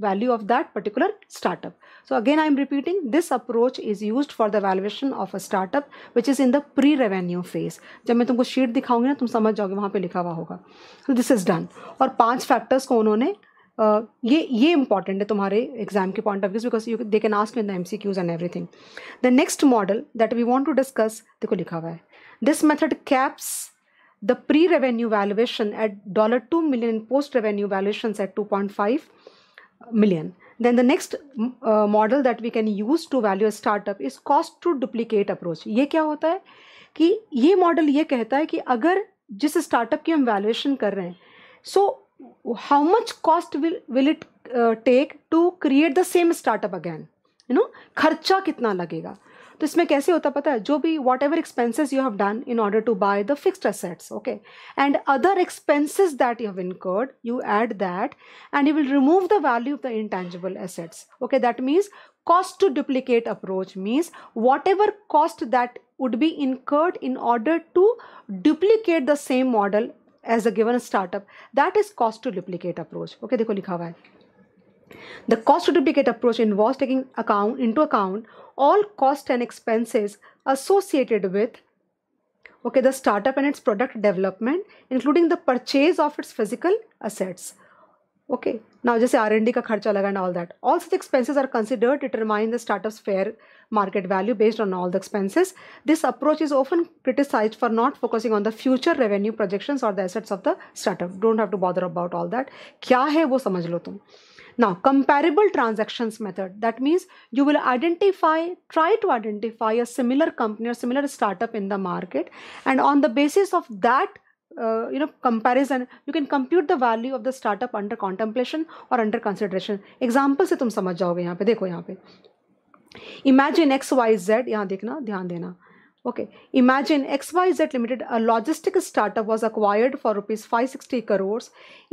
value of that particular startup so again I am repeating this approach is use for the valuation of a startup which is in the pre revenue phase जब मैं तुमको शीट दिखाऊंगी ना तुम समझ जाओगे वहाँ पर लिखा हुआ होगा सो दिस इज़ डन और पाँच फैक्टर्स को उन्होंने ये ये इंपॉर्टेंट है तुम्हारे एग्जाम के point of view because you they can ask in the M C Qs and everything the next model that we want to discuss देखो लिखा हुआ है this method caps the pre revenue valuation at dollar two million post revenue valuation at two point five million then the next model that we can use to value startup is cost to duplicate approach ये क्या होता है कि ये model ये कहता है कि अगर जिस स्टार्टअप की हम वैल्यूएशन कर रहे हैं सो so, how much cost will will it uh, take to create the same startup again you know खर्चा कितना लगेगा तो इसमें कैसे होता पता है जो भी whatever expenses you have done in order to buy the fixed assets okay and other expenses that you have incurred you add other that that you and you will remove the value of the intangible assets okay that means cost to duplicate approach means whatever cost that would be incurred in order to duplicate the same model as a given startup that is cost to duplicate approach okay dekho likha hai the cost to duplicate approach involves taking account into account all cost and expenses associated with okay the startup and its product development including the purchase of its physical assets Okay. Now, just जैसे R&D का खर्चा all that. All such expenses are considered to determine the startup's fair market value based on all the expenses. This approach is often criticized for not focusing on the future revenue projections or the assets of the startup. Don't have to bother about all that. क्या है वो समझ लो तुम Now, comparable transactions method. That means you will identify, try to identify a similar company or similar startup in the market, and on the basis of that uh, you know comparison you can compute the value of the startup under contemplation or under consideration example se tum samajh jaoge yahan pe dekho yahan pe imagine x y z यहाँ देखना ध्यान देना okay imagine xyz limited a logistic startup was acquired for rupees 560 crores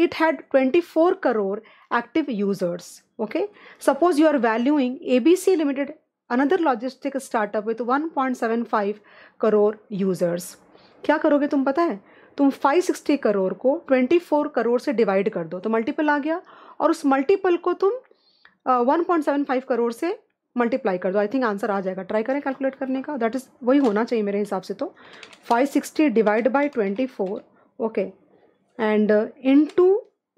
it had 24 crore active users okay suppose you are valuing abc limited another logistic startup with 1.75 crore users क्या करोगे तुम पता है तुम 560 करोड़ को 24 करोड़ से डिवाइड कर दो तो मल्टीपल आ गया और उस मल्टीपल को तुम one point seven five crore से मल्टीप्लाई कर दो आई थिंक आंसर आ जाएगा ट्राई करें कैलकुलेट करने का दैट इज़ वही होना चाहिए मेरे हिसाब से तो five sixty divide by twenty four okay and into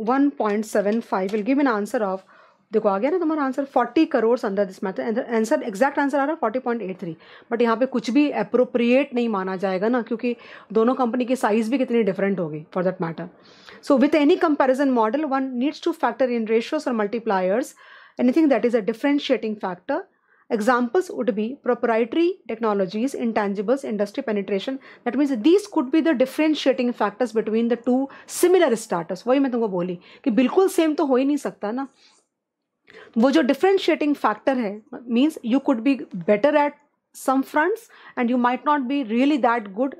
one point seven five will give an answer of देखो आ गया ना तुम्हारा answer forty crore under this matter answer exact answer आ रहा है forty point eight three but यहाँ पे कुछ भी अप्रोप्रिएट नहीं माना जाएगा ना क्योंकि दोनों कंपनी की साइज़ भी कितनी डिफरेंट होगी for that matter so with any comparison model one needs to factor in ratios और multipliers anything that is a differentiating factor examples would be proprietary technologies intangibles industry penetration that means this could be the differentiating factors between the two similar startup वही मैं तुमको बोली कि बिल्कुल same तो हो ही नहीं सकता ना वो जो डिफ्रेंशिएटिंग फैक्टर है means you could be better at some fronts and you might not be really that good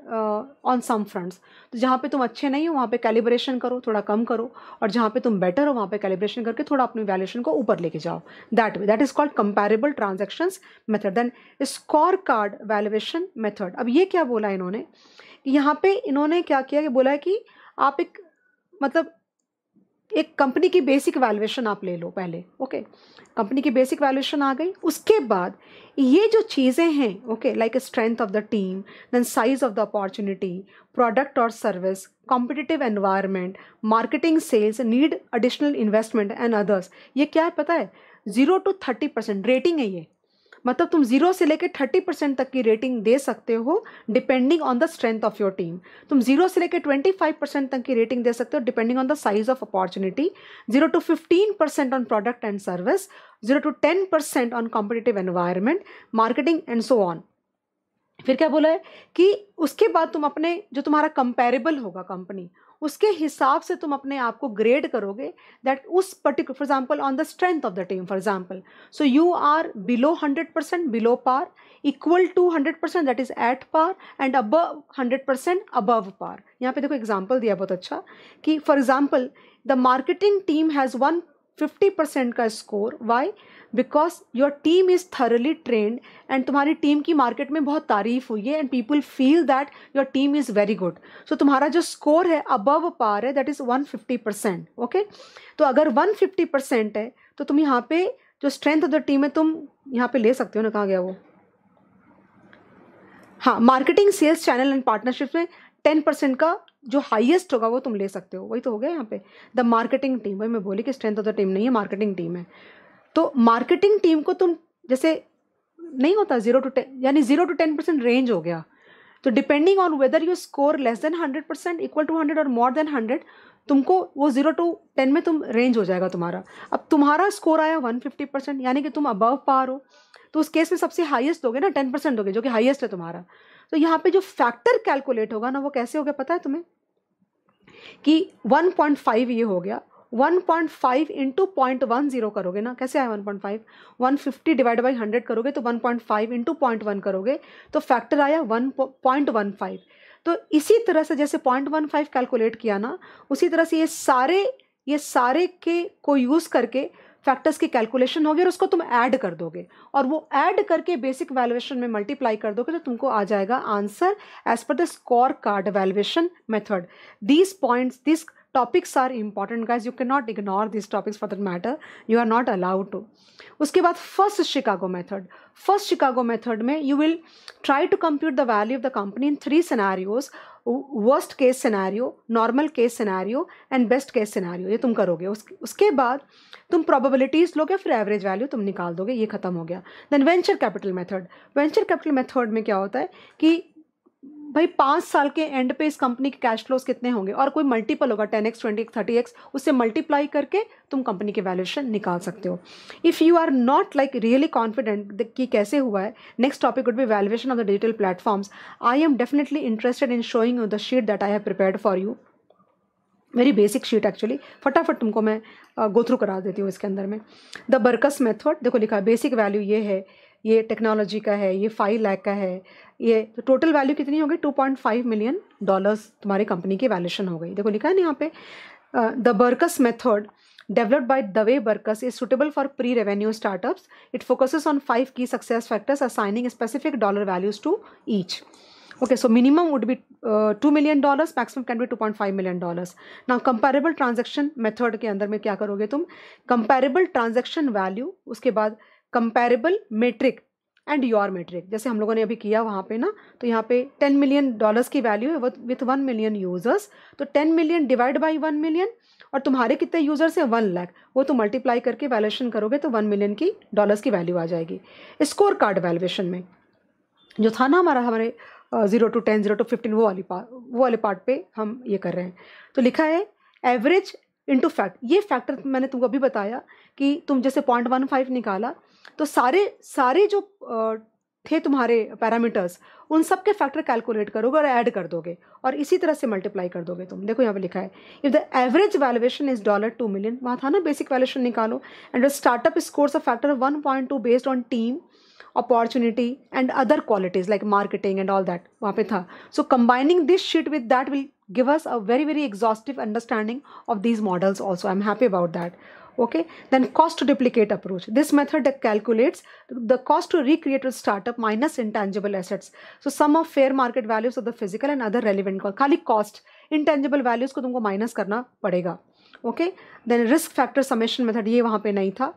on some fronts तो जहाँ पे तुम अच्छे नहीं हो वहाँ पे कैलिब्रेशन करो थोड़ा कम करो और जहाँ पे तुम बेटर हो वहाँ पे कैलिब्रेशन करके थोड़ा अपनी वैल्यूशन को ऊपर लेके जाओ that way that is called comparable transaction method then score card valuation method अब ये क्या बोला इन्होंने यहाँ पे इन्होंने क्या किया कि बोला कि आप एक मतलब एक कंपनी की बेसिक वैल्यूएशन आप ले लो पहले ओके कंपनी की बेसिक वैल्यूएशन आ गई उसके बाद ये जो चीज़ें हैं okay like strength of the team then size of the opportunity product और service competitive environment marketing sales need additional investment and others ये क्या है पता है zero to thirty percent rating है ये मतलब तुम जीरो से लेकर थर्टी परसेंट तक की रेटिंग दे सकते हो depending on the strength of your team तुम जीरो से लेकर ट्वेंटी फाइव परसेंट तक की रेटिंग दे सकते हो depending on the size of opportunity zero to fifteen percent on product and service zero to ten percent on competitive environment marketing and so on फिर क्या बोला है कि उसके बाद तुम अपने जो तुम्हारा कंपेरेबल होगा कंपनी उसके हिसाब से तुम अपने आप को ग्रेड करोगे दैट उस particular for example on the strength of the team for example so you are below hundred percent below par equal to hundred percent that is at par and अब हंड्रेड परसेंट अबव पार यहाँ पे देखो example दिया बहुत अच्छा कि for example the marketing team has one fifty percent का score why because your team is thoroughly trained and तुम्हारी टीम की मार्केट में बहुत तारीफ हुई है and people feel that your team is very good so तुम्हारा जो स्कोर है अबव पार है that is one fifty percent okay तो अगर वन फिफ्टी परसेंट है तो तुम यहाँ पे जो स्ट्रेंथ ऑफ द टीम है तुम यहाँ पे ले सकते हो ना कहाँ गया वो हाँ marketing sales channel and partnership में टेन परसेंट का जो हाईएस्ट होगा वो तुम ले सकते हो वही तो हो गया यहाँ पे द मार्केटिंग टीम भाई मैं बोली कि स्ट्रेंथ ऑफ द टीम नहीं है मार्केटिंग टीम है तो मार्केटिंग टीम को तुम जैसे नहीं होता जीरो टू टेन यानी zero to ten percent range हो गया तो depending on whether you score less than hundred percent equal to hundred और मोर देन हंड्रेड तुमको वो जीरो टू टेन में तुम रेंज हो जाएगा तुम्हारा अब तुम्हारा स्कोर आया वन फिफ्टी परसेंट यानी कि तुम अबव पार हो तो उस केस में सबसे हाईएस्ट दोगे ना टेन परसेंट दोगे जो कि हाईएस्ट है तुम्हारा तो यहाँ पे जो फैक्टर कैलकुलेट होगा ना वो कैसे हो गया पता है तुम्हें कि फाइव ये हो गया one point five into point one zero करोगे ना कैसे आए one point five one fifty divide by hundred करोगे तो one point five into point one करोगे तो फैक्टर आया वन पॉइंट वन फाइव तो इसी तरह से जैसे पॉइंट वन फाइव कैलकुलेट किया ना उसी तरह से ये सारे ये सारे के को यूज़ करके फैक्टर्स की कैलकुलेशन होगी और उसको तुम ऐड कर दोगे और वो ऐड करके बेसिक वैल्यूएशन में मल्टीप्लाई कर दोगे तो तुमको आ जाएगा answer as per the score card valuation method these points this topics are important guys you can not ignore this topics for that matter you are not allowed to उसके बाद first Chicago method first Chicago method में you will try to compute the value of the company in three scenarios worst case scenario normal case scenario and best case scenario ये तुम करोगे उसके उसके बाद तुम प्रोबेबिलिटीज लोगे फिर एवरेज वैल्यू तुम निकाल दोगे ये खत्म हो गया then venture capital method venture capital method में क्या होता है कि भाई पाँच साल के एंड पे इस कंपनी के कैश फ्लोज कितने होंगे और कोई मल्टीपल होगा ten x twenty thirty x उससे मल्टीप्लाई करके तुम कंपनी के वैल्यूएशन निकाल सकते हो if you are not like really confident कि कैसे हुआ है next topic would be valuation of the digital platforms I am definitely interested in showing the sheet that I have prepare for you very basic sheet actually फटाफट तुमको मैं go through करा देती हूँ इसके अंदर में द बर्कस मेथड देखो लिखा बेसिक वैल्यू ये है ये टेक्नोलॉजी का है ये फाइव लैक का है ये तो टोटल वैल्यू कितनी होगी two point five million dollars तुम्हारी कंपनी की वैल्यूशन हो गई देखो लिखा है ना यहाँ पे the Berkus method developed by the way Berkus is suitable for pre revenue startups it focuses on five key success factors are signing specific dollar values to each okay so minimum would be two million dollars maximum can be two point five million dollars ना comparable transaction method के अंदर में क्या करोगे तुम comparable transaction value उसके बाद comparable metric and your metric जैसे हम लोगों ने अभी किया वहाँ पे ना तो यहाँ पे टेन मिलियन डॉलर्स की वैल्यू है विथ वन मिलियन यूज़र्स तो ten million divide by one million और तुम्हारे कितने यूज़र्स हैं वन लैख वो तुम तो मल्टीप्लाई करके वैल्यूशन करोगे तो वन मिलियन की डॉलर्स की वैल्यू आ जाएगी स्कोर कार्ड वैल्यूएशन में जो था ना हमारा हमारे zero to ten zero to fifteen वो वाली पार्ट वो वाले पार्ट पे हम ये कर रहे हैं तो लिखा है एवरेज इंटू फैक्ट ये फैक्टर मैंने तुमको अभी बताया कि तुम जैसे पॉइंट वन फाइव निकाला तो सारे सारे जो थे तुम्हारे पैरामीटर्स उन सब के फैक्टर कैलकुलेट करोगे और ऐड कर दोगे और इसी तरह से मल्टीप्लाई कर दोगे तुम देखो यहाँ पे लिखा है if the average valuation is dollar two million वहाँ था ना बेसिक वैल्यूएशन निकालो and startup scores a factor one point two based on team opportunity and other qualities like marketing and all that वहाँ पे था so combining this sheet with that will give us a very very exhaustive understanding of these models also i'm happy about that okay then cost to duplicate approach this method calculates the cost to recreate a startup minus intangible assets so sum of fair market values of the physical and other relevant cost cost intangible values ko tumko minus karna padega. okay then risk factor summation method Ye wahan pe nahi tha.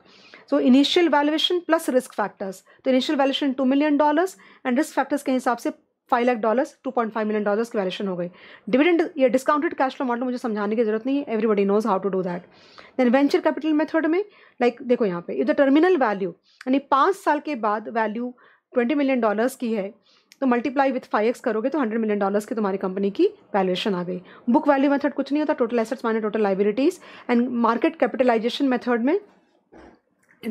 so initial valuation plus risk factors the initial valuation two million dollars and risk factors ke hisab se. Five lakh dollars two point five million dollars की valuation हो गई dividend ये discounted cash flow model मुझे समझाने की जरूरत नहीं है everybody knows how to do that then venture capital method में लाइक like, देखो यहाँ पे इफ द टर्मिनल वैल्यू यानी पाँच साल के बाद वैल्यू ट्वेंटी मिलियन डॉलर्स की है तो मल्टीप्लाई विथ फाइव एक्स करोगे तो हंड्रेड मिलियन डॉलर्स की तुम्हारी कंपनी की वैल्यूएशन आ गई बुक वैल्यू मेथड कुछ नहीं होता टोटल एसेट्स माने total liabilities and market capitalization method में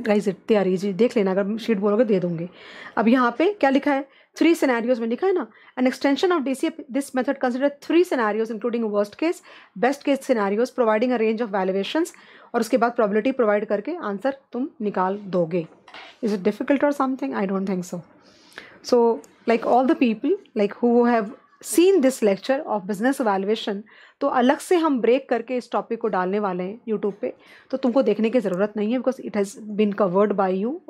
गाइज तैयारी जी देख लेना अगर शीट बोलोगे तो दे दूंगी अब यहाँ पे क्या लिखा है three scenarios में लिखा है ना an extension of DCF this method consider three scenarios including worst case best case scenarios providing a range of valuations और उसके बाद probability provide करके आंसर तुम निकाल दोगे is it difficult or something I don't think so so like all the people like who have seen this lecture of business evaluation तो अलग से हम ब्रेक करके इस टॉपिक को डालने वाले हैं यूट्यूब पे तो तुमको देखने की ज़रूरत नहीं है because it has been covered by you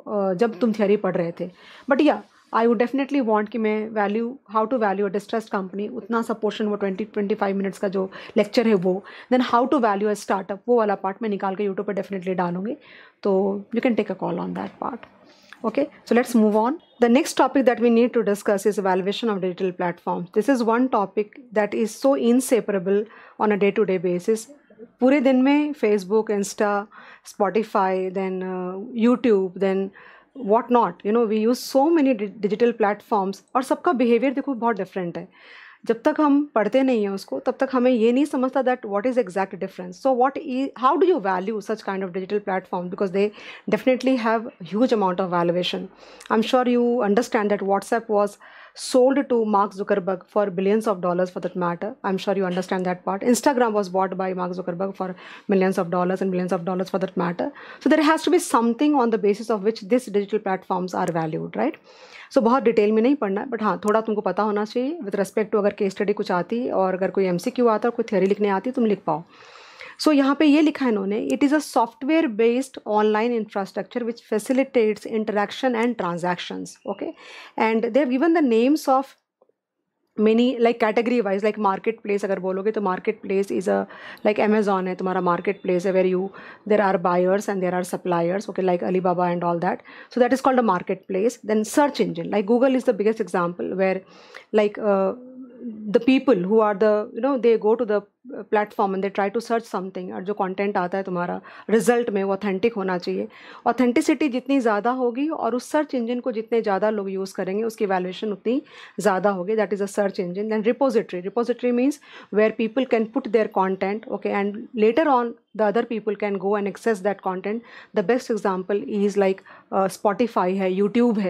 जब तुम थियोरी पढ़ रहे थे बट या yeah, I would definitely want कि मैं value how to value a distress company उतना सा पोर्शन वो ट्वेंटी ट्वेंटी फाइव मिनट्स का जो लेक्चर है वो then how to value a startup वो वाला पार्ट मैं निकाल के यूट्यूब पर डेफिनेटली डालूंगी तो you can take a call on that part okay so let's move on the next topic that we need to discuss is evaluation of digital platform this is one topic that is so inseparable on a day to day basis पूरे दिन में Facebook Insta Spotify then YouTube then what not you know we use so many digital platforms और सबका behaviour देखो बहुत different है जब तक हम पढ़ते नहीं हैं उसको तब तक हमें ये नहीं समझता that what is exact difference so what is how do you value such kind of digital platform because they definitely have huge amount of valuation I am sure you understand that WhatsApp was sold to Mark Zuckerberg for billions of dollars for that matter. I'm sure you understand that part. Instagram was bought by Mark Zuckerberg for millions of dollars and billions of dollars for that matter. So there has to be something on the basis of which these digital platforms are valued, right? So so, बहुत डिटेल में नहीं पढ़ना है but हाँ थोड़ा तुमको पता होना चाहिए विद रेस्पेक्ट टू अगर केस स्टडी कुछ आती और अगर कोई एमसीक्यू आता और कोई थ्योरी लिखने आती तुम लिख पाओ सो so, यहाँ पे ये लिखा है इन्होंने it is a software based online infrastructure which facilitates interaction and transactions okay and they have given the names of many like category wise like market place अगर बोलोगे तो market place is a like Amazon है तुम्हारा market place है where you there are buyers and there are suppliers okay like Alibaba and all that so that is called a market place then search engine like Google is the biggest example where like the people who are the you know they go to the uh, platform and they try to search something or the content aata hai tumhara result mein authentic hona chahiye authenticity jitni zyada hogi aur us search engine ko jitne zyada log use karenge uski valuation utni zyada hogi that is a search engine then repository repository means where people can put their content okay and later on the other people can go and access that content the best example is like uh, spotify youtube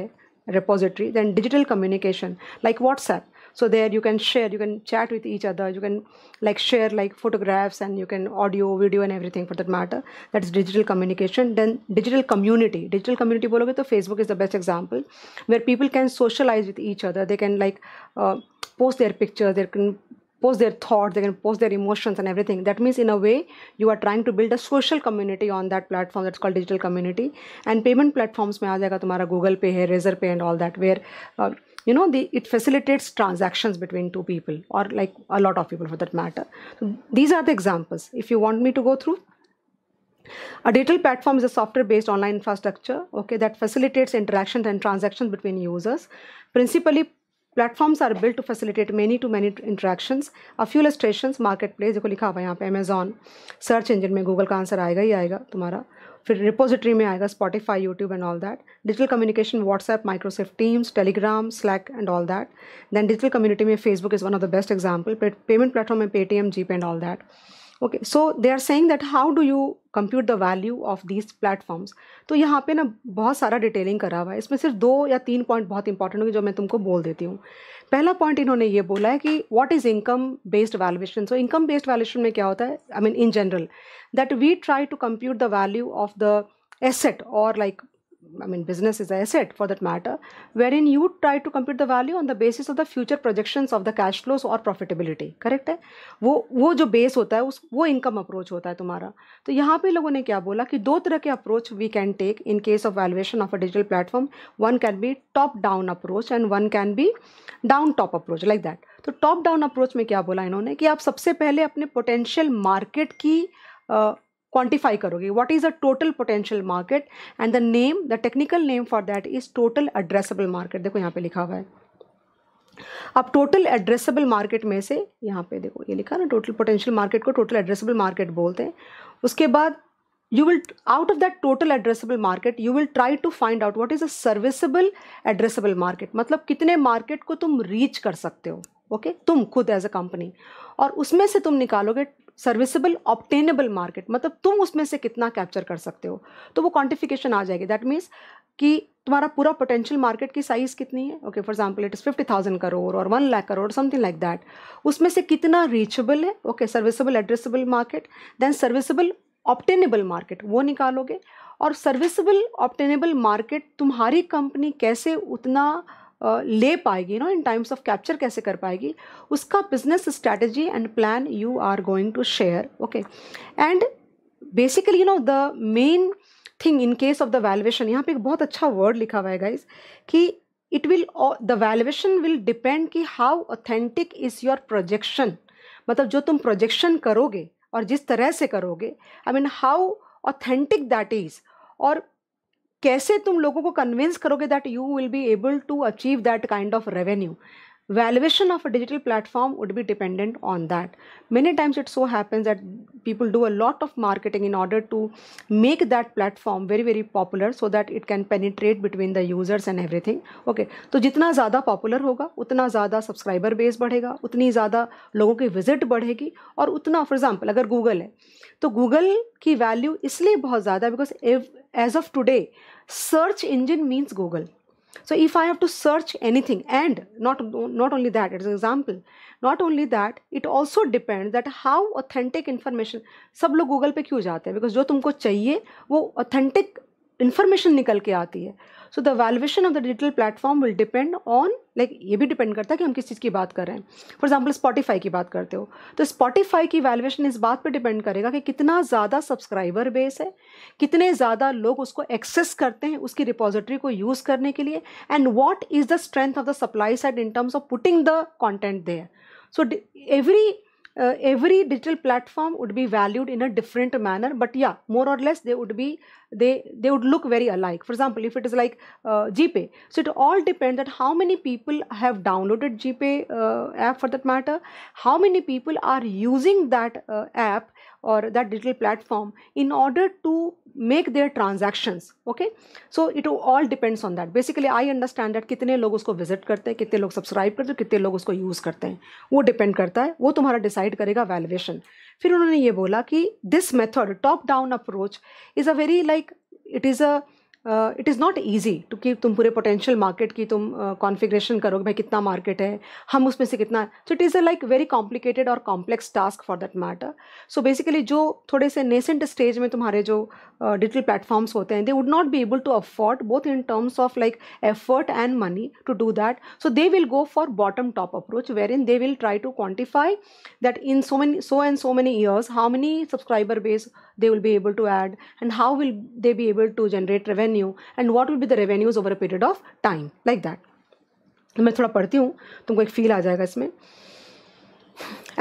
repository then digital communication like whatsapp so there you can share you can chat with each other you can like share like photographs and you can audio video and everything for that matter that's digital communication then digital community digital community bologe to facebook is the best example where people can socialize with each other they can like uh, post their pictures they can post their thoughts they can post their emotions and everything that means in a way you are trying to build a social community on that platform that's called digital community and payment platforms mein aa google pay Razor pay and all that where uh, you know the, it facilitates transactions between two people or like a lot of people for that matter so these are the examples if you want me to go through a digital platform is a software based online infrastructure okay that facilitates interactions and transactions between users principally platforms are built to facilitate many, to many interactions. A few illustrations: marketplace. Place देखो लिखा हुआ है यहाँ पे Amazon फिर repository में आएगा Spotify YouTube and all that digital communication WhatsApp Microsoft Teams Telegram Slack and all that then digital community में Facebook is one of the best example payment platform में Paytm GPay and all that okay so they are saying that how do you compute the value of these platforms तो यहाँ पे ना बहुत सारा detailing करा हुआ है इसमें सिर्फ दो या तीन पॉइंट बहुत इंपॉर्टेंट होंगे जो मैं तुमको बोल देती हूँ पहला पॉइंट इन्होंने ये बोला है कि what is income based valuation so income based valuation में क्या होता है I mean in general that we try to compute the value of the asset और like I mean business is an asset for that matter, wherein you try to compute the value on the basis of the future projections of the cash flows or profitability, correct है वो वो जो base होता है उस वो income approach होता है तुम्हारा तो यहाँ पे लोगों ने क्या बोला कि दो तरह के approach we can take in case of valuation of a digital platform. One can be top down approach and one can be down top approach like that. तो top down approach में क्या बोला इन्होंने कि आप सबसे पहले अपने potential market की uh, क्वांटिफाई करोगे what is a total potential market and the name the technical name for that is total addressable market देखो यहाँ पे लिखा हुआ है अब टोटल एड्रेसेबल मार्केट में से यहाँ पे देखो ये लिखा ना टोटल पोटेंशियल मार्केट को टोटल एड्रेसेबल मार्केट बोलते हैं उसके बाद you will out of that total addressable market you will try to find out what is a serviceable addressable market मतलब कितने मार्केट को तुम रीच कर सकते हो ओके okay? तुम खुद एज अ कंपनी और उसमें से तुम निकालोगे सर्विसेबल ऑप्टेनेबल मार्केट मतलब तुम उसमें से कितना कैप्चर कर सकते हो तो वो क्वांटिफिकेशन आ जाएगी दैट मीन्स कि तुम्हारा पूरा पोटेंशियल मार्केट की साइज़ कितनी है okay for example it is fifty thousand crore और one lakh crore something like that उसमें से कितना रीचेबल है okay serviceable addressable market then serviceable obtainable market वो निकालोगे और सर्विसेबल ऑप्टेनेबल मार्केट तुम्हारी कंपनी कैसे उतना ले पाएगी no in times of capture कैसे कर पाएगी उसका business strategy and plan you are going to share okay and basically you know the main thing in case of the valuation यहाँ पे एक बहुत अच्छा वर्ड लिखा हुआ है गाइज कि it will the valuation will depend कि how authentic is your projection मतलब जो तुम प्रोजेक्शन करोगे और जिस तरह से करोगे I mean how authentic that is और कैसे तुम लोगों को कन्विंस करोगे that you will be able to achieve that kind of revenue valuation of a digital platform would be dependent on that many times it so happens that people do a lot of marketing in order to make that platform very very popular so that it can penetrate between the users and everything okay so तो जितना ज़्यादा popular होगा उतना ज़्यादा subscriber base बढ़ेगा उतनी ज़्यादा लोगों की विजिट बढ़ेगी और उतना फॉर एग्जाम्पल अगर गूगल है google ki value isliye bahut zyada because if, as of today search engine means google so if i have to search anything and not not only that it's an example not only that it also depends that how authentic information sab log google pe kyu जाते hain because jo tumko chahiye wo authentic information nikal ke aati hai so the valuation of the digital platform will depend on like ये भी depend करता है कि हम किस चीज़ की बात कर रहे हैं फॉर एग्जाम्पल स्पॉटिफाई की बात करते हो तो स्पॉटिफाई की वैल्यूएशन इस बात पर डिपेंड करेगा कि कितना ज़्यादा सब्सक्राइबर बेस है कितने ज़्यादा लोग उसको एक्सेस करते हैं उसकी रिपोजिटरी को यूज़ करने के लिए and what is the strength of the supply side in terms of putting the content there so every uh, every digital platform would be valued in a different manner but yeah more or less they would be they they would look very alike for example if it is like uh, gpay so it all depends on how many people have downloaded gpay uh, app for that matter how many people are using that uh, app or that digital platform in order to make their transactions okay so it all depends on that basically i understand that kitne log usko visit karte hain kitne log subscribe karte hain kitne log usko use karte hain wo depend karta hai wo tumhara decide karega valuation fir unhone ye bola ki this method top down approach is a very like it is a it is not easy to कि तुम पूरे potential market की तुम configuration uh, करोगे भाई कितना market है हम उसमें से कितना so it is a like very complicated और complex task for that matter so basically जो थोड़े से नेसेंट स्टेज में तुम्हारे जो डिजिटल uh, प्लेटफॉर्म्स होते हैं they would not be able to afford both in terms of like effort and money to do that so they will go for bottom top approach wherein they will try to quantify that in so many so and so many years how many subscriber base they will be able to add and how will they be able to generate revenue revenue and what will be the revenues over a period of time like that मैं थोड़ा पढ़ती हूँ तुमको एक feel आ जाएगा इसमें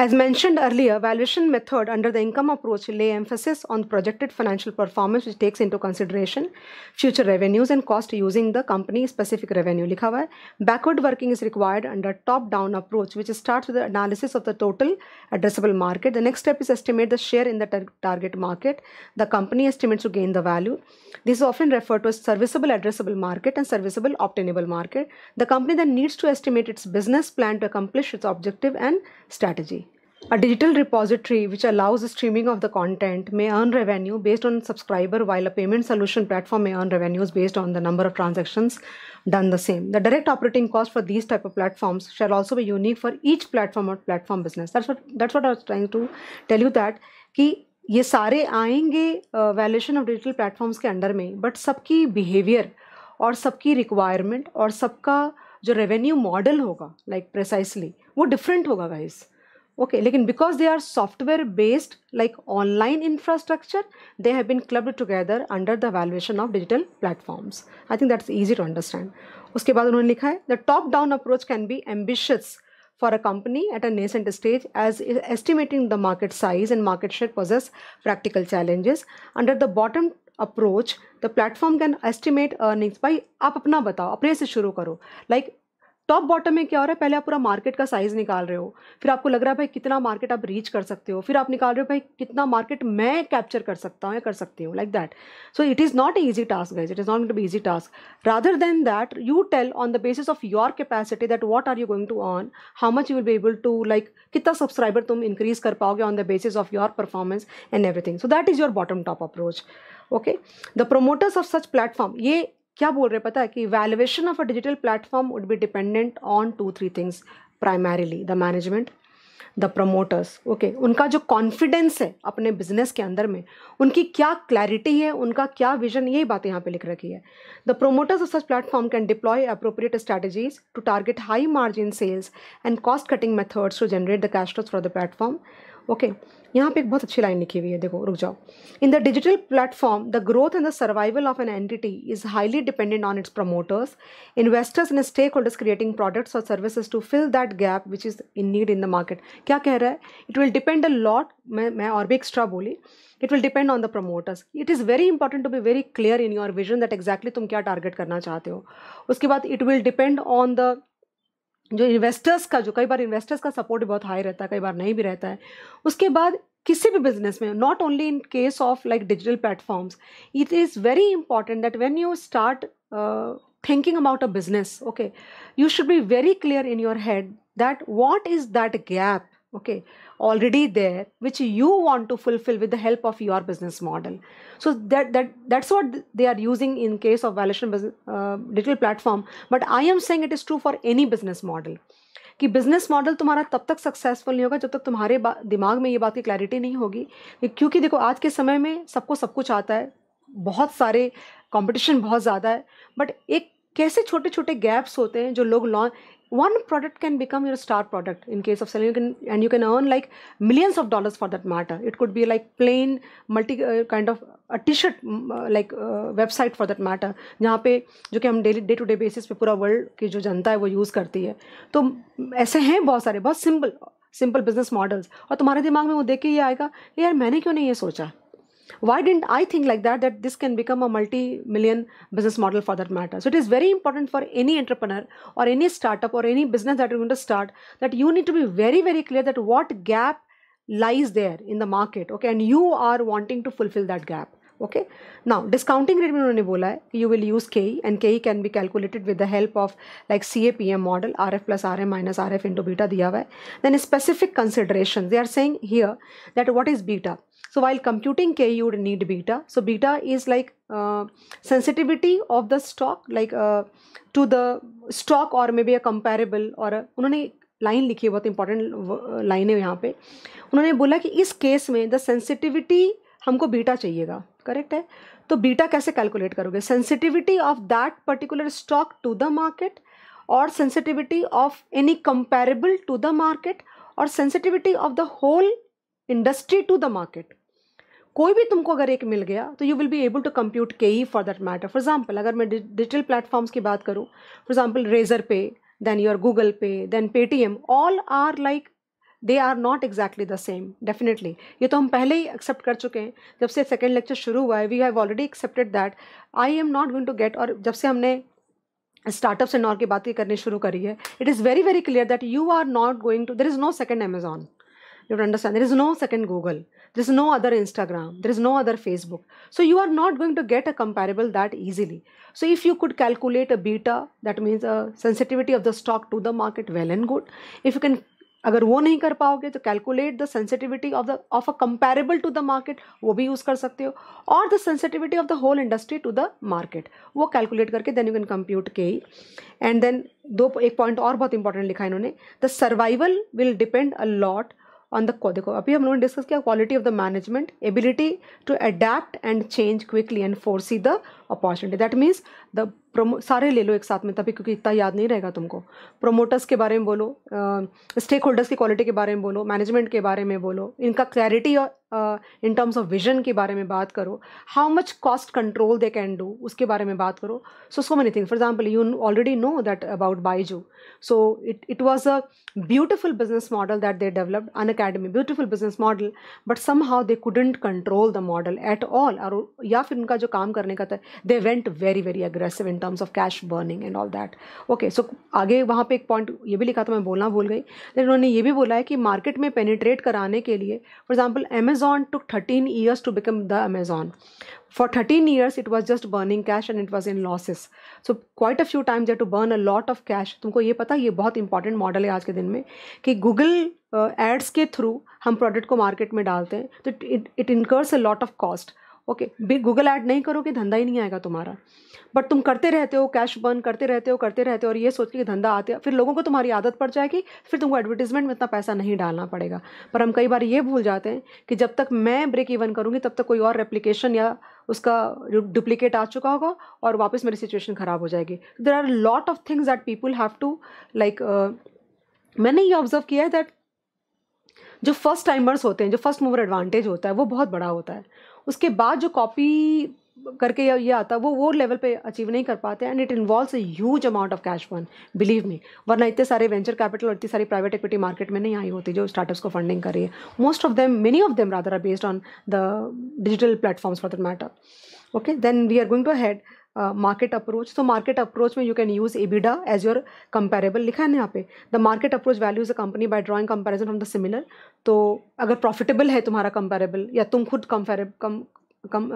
As mentioned earlier, valuation method under the income approach lay emphasis on projected financial performance which takes into consideration future revenues and cost using the company specific revenue. लिखा backward working is required under top down approach which starts with the analysis of the total addressable market. The next step is estimate the share in the tar target market. The company estimates to gain the value. This is often referred to as serviceable addressable market and serviceable obtainable market. The company then needs to estimate its business plan to accomplish its objective and strategy. A digital repository which allows the streaming of the content may earn revenue based on subscriber, while a payment solution platform may earn revenues based on the number of transactions done the same. The direct operating cost for these type of platforms shall also be unique for each platform or platform business. That's what that's what I was trying to tell you that कि ये सारे आएंगे valuation of digital platforms के under but but सबकी behavior और सबकी requirement और सबका जो revenue revenue model like like precisely वो different hoga guys okay like because they are software based like online infrastructure they have been clubbed together under the valuation of digital platforms i think that's easy to understand uske baad unhone likha hai the top down approach can be ambitious for a company at a nascent stage as estimating the market size and market share poses practical challenges under the bottom approach the platform can estimate earnings by आप अपना बताओ अपने से शुरू करो like top bottom में क्या हो रहा है पहले आप पूरा मार्केट का साइज निकाल रहे हो फिर आपको लग रहा है भाई कितना मार्केट आप रीच कर सकते हो फिर आप निकाल रहे हो भाई कितना मार्केट मैं कैप्चर कर सकता हूँ या कर सकती हूँ like that so it is not a easy task guys it is not be easy task rather than that you tell on the basis of your capacity that what are you going to earn how much you will be able to like कितना subscriber तुम increase कर पाओगे on the basis of your performance and everything so that is your bottom top approach okay the promoters of such platform ये क्या बोल रहे पता है कि valuation of a digital platform would be dependent on two three things primarily the management the promoters okay उनका जो confidence है अपने बिजनेस के अंदर में उनकी क्या क्लैरिटी है उनका क्या विजन यही बात यहाँ पे लिख रखी है the promoters of such platform can deploy appropriate strategies to target high margin sales and cost cutting methods to generate the cash for the platform okay यहाँ पे एक बहुत अच्छी लाइन लिखी हुई है देखो रुक जाओ in the digital platform the growth and the survival of an entity is highly dependent on its promoters investors and stakeholders creating products और services to fill that gap which is in need in the market क्या कह रहा है it will depend a lot मैं मैं और भी extra बोली it will depend on the promoters it is very important to be very clear in your vision that exactly तुम क्या टारगेट करना चाहते हो उसके बाद it will depend on the जो इन्वेस्टर्स का जो कई बार इन्वेस्टर्स का सपोर्ट बहुत हाई रहता है कई बार नहीं भी रहता है उसके बाद किसी भी बिजनेस में not only in case of like digital platforms it is very important that when you start thinking about a business okay you should be very clear in your head that what is that gap okay already there which you want to fulfill with the help of your business model so that that that's what they are using in case of valuation uh, digital platform but i am saying it is true for any business model कि business model तुम्हारा तब तक successful नहीं होगा जब तक तुम्हारे दिमाग में ये बात की क्लैरिटी नहीं होगी क्योंकि देखो आज के समय में सबको सब कुछ आता है बहुत सारे कंपटीशन बहुत ज़्यादा है बट एक कैसे छोटे छोटे गैप्स होते हैं जो लोग launch one product can become your star product in case of selling you can, and you can earn like millions of dollars for that matter it could be like plain multi uh, kind of a t-shirt uh, like uh, website for that matter जहाँ पे जो कि हम daily day to day basis पे पूरा world की जो जनता है वो यूज़ करती है तो ऐसे हैं बहुत सारे बहुत सिंपल सिंपल बिजनेस मॉडल्स और तुम्हारे दिमाग में वो देख के ये आएगा यार मैंने क्यों नहीं ये सोचा why didn't I think like that, that this can become a multi-million business model for that matter. So it is very important for any entrepreneur or any startup or any business that you're going to start that you need to be very, very clear that what gap lies there in the market okay and you are wanting to fulfill that gap okay now discounting rate में उन्होंने बोला है कि you will use के E and K E can be calculated with the help of like C A P M model R F plus R M minus R F into beta दिया हुआ है then specific consideration they are saying here that what is beta so while computing K you would need beta so beta is like sensitivity of the stock like to the stock और may be a comparable और उन्होंने line लिखी है बहुत important uh, line है यहाँ पे उन्होंने बोला कि इस केस में द सेंसिटिविटी हमको बीटा चाहिएगा करेक्ट है तो बीटा कैसे कैलकुलेट करोगे sensitivity of that particular stock to the market और sensitivity of any comparable to the market और sensitivity of the whole industry to the market कोई भी तुमको अगर एक मिल गया तो you will be able to compute K E for that matter for example अगर मैं डिजिटल प्लेटफॉर्म्स की बात करूँ for example Razorpay then your Google Pay then Paytm all are like They are not exactly the same, definitely. ये तो हम पहले ही accept कर चुके हैं जब से सेकेंड लेक्चर शुरू हुआ है we have already accepted that I am not going to get और जब से हमने स्टार्टअप्स एंड और की बात करनी शुरू करी है it is very very clear that you are not going to there is no you understand there is no second google there is no other instagram there is no other facebook so you are not going to get a comparable that easily so if you could calculate a beta that means a sensitivity of the stock to the market well and good if you can अगर वो नहीं कर पाओगे तो calculate the sensitivity of the of a comparable to the market वो भी use कर सकते हो और the sensitivity of the whole industry to the market वो कैलकुलेट करके then you can compute K E and then दो एक पॉइंट और बहुत इंपॉर्टेंट लिखा है इन्होंने the survival will depend a lot on the देखो अभी हम लोगों ने डिस्कस किया quality of the management ability to adapt and change quickly and foresee the opportunity that means the promo सारे ले लो एक साथ में तभी क्योंकि इतना याद नहीं रहेगा तुमको प्रोमोटर्स के बारे में बोलो स्टेक होल्डर्स की क्वालिटी के बारे में बोलो मैनेजमेंट के बारे में बोलो इनका clarity in terms of vision के बारे में बात करो how much cost control they can do उसके बारे में बात करो so so many things for example you already know that about Byju's so it it was a beautiful business model that they developed Unacademy beautiful business model but somehow they couldn't control the model at all और या फिर उनका जो काम करने का था they went very very aggressive in term terms of cash burning and all that okay so आगे वहाँ पे एक पॉइंट ये भी लिखा था मैं बोलना भूल गई लेकिन उन्होंने ये भी बोला है कि मार्केट में पेनिट्रेट कराने के लिए for example Amazon took thirteen years to become the Amazon for thirteen years it was just burning cash and it was in losses so quite a few times air to burn a lot of cash तुमको ये पता ये बहुत important model है आज के दिन में कि गूगल एड्स uh, के थ्रू हम प्रोडक्ट को मार्केट में डालते हैं तो it it incurs a lot of cost okay big Google ad नहीं करोगे धंधा ही नहीं आएगा तुम्हारा बट तुम करते रहते हो कैश बर्न करते रहते हो करते रहते हो और ये सोच के धंधा आते फिर लोगों को तुम्हारी आदत पड़ जाएगी फिर तुमको एडवर्टीजमेंट में इतना पैसा नहीं डालना पड़ेगा पर हम कई बार ये भूल जाते हैं कि जब तक मैं ब्रेक इवन करूँगी तब तक कोई और एप्लीकेशन या उसका डुप्लीकेट आ चुका होगा और वापस मेरी सिचुएशन ख़राब हो जाएगी there are lot of things that people have to like मैंने ये ऑब्जर्व किया है दैट जो फर्स्ट टाइमर्स होते हैं जो फर्स्ट मूवर एडवांटेज होता है वो बहुत बड़ा होता है उसके बाद जो कॉपी करके ये आता है वो वो लेवल पे अचीव नहीं कर पाते and it involves a huge amount of cash fund believe me वरना इतने सारे वेंचर कैपिटल और इतनी सारी प्राइवेट इक्विटी मार्केट में नहीं आई होती जो स्टार्टअप्स को फंडिंग कर रही है most of them many of them rather are based on the digital platforms for that matter okay then we are going to had market approach तो मार्केट अप्रोच में you can use EBITDA as your comparable लिखा है ना यहाँ पे the market approach values a company by drawing comparison from the similar तो अगर profitable है तुम्हारा कंपेरेबल या तुम खुद कंपेरेब कम कम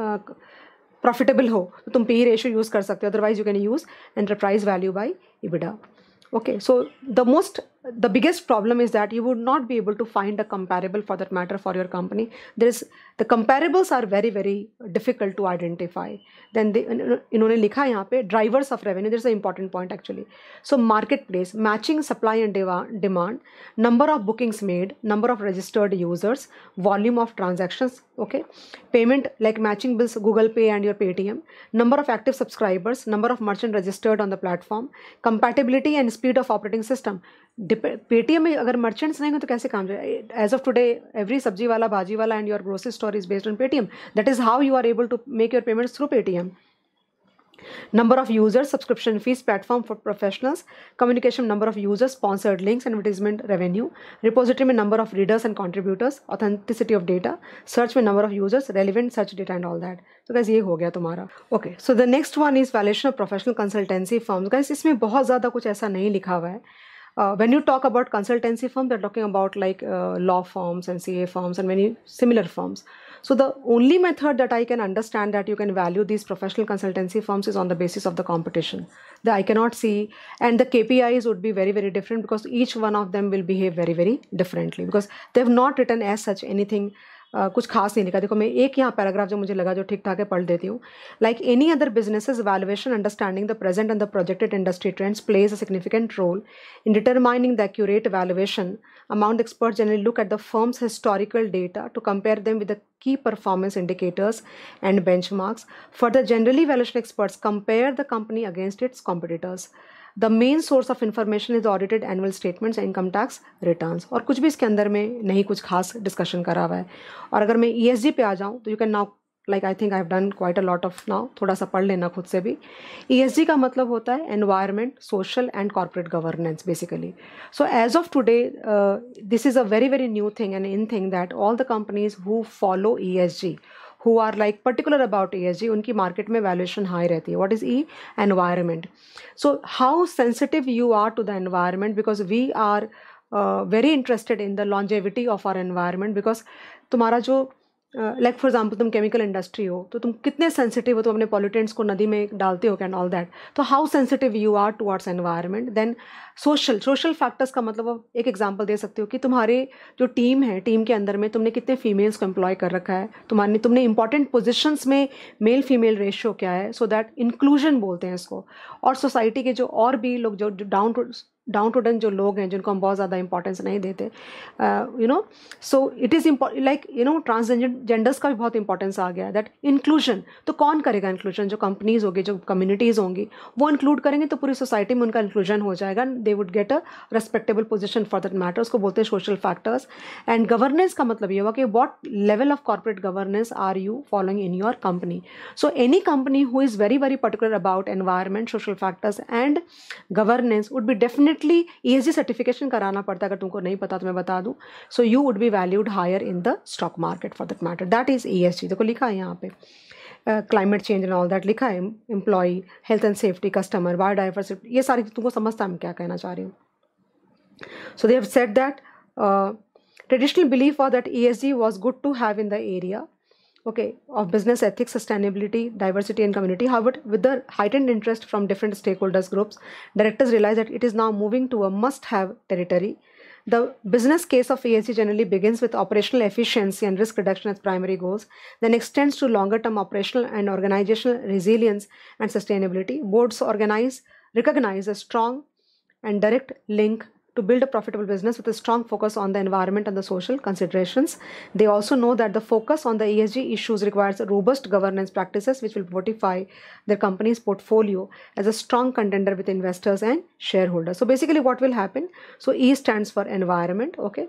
प्रॉफिटेबल हो तो तुम पी रेशो यूज़ कर सकते हो otherwise you can use enterprise value by EBITDA okay so the most the biggest problem is that you would not be able to find a comparable for that matter for your company there is the comparables are very very difficult to identify then they इन्होंने लिखा यहाँ पे drivers of revenue there's an important point actually so marketplace matching supply and demand number of bookings made number of registered users volume of transactions okay payment like matching bills google pay and your paytm number of active subscribers number of merchant registered on the platform compatibility and speed of operating system Paytm में अगर merchants नहीं हो तो कैसे काम जाए as of today every सब्जी वाला भाजी वाला and your grocery store is based on Paytm that is how you are able to make your payments through Paytm number of users subscription fees platform for professionals communication number of users sponsored links advertisement revenue repository में number of readers and contributors authenticity of data search में number of users relevant search data and all that तो guys ये हो गया तुम्हारा okay so the next one is valuation of professional consultancy firm guys इसमें बहुत ज़्यादा कुछ ऐसा नहीं लिखा हुआ है Uh, when you talk about consultancy firms, they're talking about like uh, law firms and CA firms and many similar firms. So the only method that I can understand that you can value these professional consultancy firms is on the basis of the competition. The I cannot see and the KPIs would be very very different because each one of them will behave very very differently because they have not written as such anything आ, कुछ खास नहीं लिखा देखो मैं एक यहाँ paragraph जो मुझे लगा जो ठीक ठाक है पढ़ देती हूँ like any other business valuation understanding the present and the projected industry trends plays a significant role in determining the accurate valuation amount expert generally look at the firm's historical data to compare them with the indicators and benchmarks for the generally valuation experts compare the company against its competitors the main source of information is audited annual statements and income tax returns और कुछ भी इसके अंदर में नहीं कुछ खास discussion करा हुआ है और अगर मैं ई e पे आ जाऊँ तो you can now like I think I have done quite a lot of now थोड़ा सा पढ़ लेना खुद से भी ई e का मतलब होता है environment social and corporate governance basically so as of today this is a very very new thing and in thing that all the companies who follow E who are like particular about E S G उनकी market में valuation high रहती है what is E environment so how sensitive you are to the environment because we are very interested in the longevity of our environment because तुम्हारा जो like for example तुम chemical industry हो तो तुम कितने sensitive हो तुम अपने पॉलिटेंट्स को नदी में डालते हो कैंड ऑल दैट तो how sensitive you are towards environment then social social factors का मतलब अब एक एग्जाम्पल दे सकते हो कि तुम्हारे जो टीम है टीम के अंदर में तुमने कितने फीमेल्स को एम्प्लॉय कर रखा है तुम्हारे तुमने इंपॉर्टेंट पोजिशंस में मेल फीमेल रेशियो क्या है सो दैट इंक्लूजन बोलते हैं इसको और सोसाइटी के जो और भी लोग जो down to down to done जो लोग हैं जिनको हम बहुत ज़्यादा इंपॉर्टेंस नहीं देते you know so it is like you know transgenders का भी बहुत इंपॉर्टेंस आ गया है दैट इंक्लूजन तो कौन करेगा इंक्लूजन जो कंपनीज होगी जो कम्युनिटीज़ होंगी वो इंक्लूड करेंगे तो पूरी सोसाइटी में उनका इंक्लूजन हो जाएगा they would get a respectable position for that matter उसको बोलते हैं सोशल फैक्टर्स एंड गवर्नेंस का मतलब ये हुआ कि what level of corporate governance are you following in your company so any company who is very very particular about environment social factors and governance would be definite definitely E e certification कराना पड़ता है अगर तुमको नहीं पता तो मैं बता दूँ so you would be valued higher in the stock market for that matter that is E S G देखो लिखा है यहाँ पे climate change and all that लिखा है employee health and safety customer biodiversity ये सारी तुमको समझता है हम क्या कहना चाह रही हूँ they have set that traditional belief for that E S G was good to have in the area okay, of business ethics, sustainability, diversity, and community. However, with the heightened interest from different stakeholders groups, directors realize that it is now moving to a must-have territory. The business case of ESG generally begins with operational efficiency and risk reduction as primary goals, then extends to longer term operational and organizational resilience and sustainability. Boards organize, recognize a strong and direct link to build a profitable business with a strong focus on the environment and the social considerations. They also know that the focus on the ESG issues requires robust governance practices which will fortify their company's portfolio as a strong contender with investors and shareholders. So basically what will happen? So E stands for environment, okay?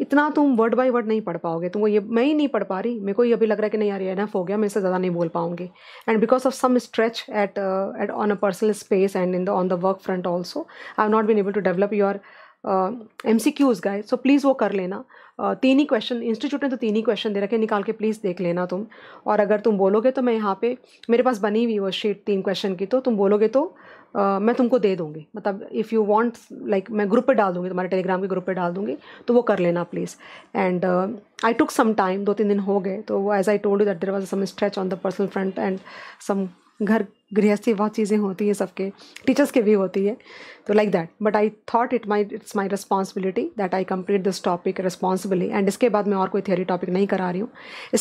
इतना तुम word by word नहीं पढ़ पाओगे तुमको ये मैं ही नहीं पढ़ पा रही मेरे को ये अभी लग रहा है कि नहीं यार एनफ हो गया मैं इससे ज़्यादा नहीं बोल पाऊंगी and because of some stretch at at on a personal space and in the on the work front also I have not been able to develop your M C Qs guys so please वो कर लेना uh, तीन ही question institute ने तो तीन ही question दे रखे निकाल के प्लीज़ देख लेना तुम और अगर तुम बोलोगे तो मैं यहाँ पे मेरे पास बनी हुई वो शीट तीन क्वेश्चन की तो तुम बोलोगे तो Uh, मैं तुमको दे दूँगी मतलब इफ़ यू वांट लाइक मैं ग्रुप पे डाल दूँगी तुम्हारे टेलीग्राम के ग्रुप पे डाल दूँगी तो वो कर लेना please and I took some time दो तीन दिन हो गए तो as I told you that there was some stretch on the personal front and some घर गृहस्थी बहुत चीज़ें होती हैं सबके टीचर्स के भी होती है तो like that but I thought it my it's my responsibility that I complete this topic responsibly and इसके बाद मैं और कोई थेरी टॉपिक नहीं करा रही हूँ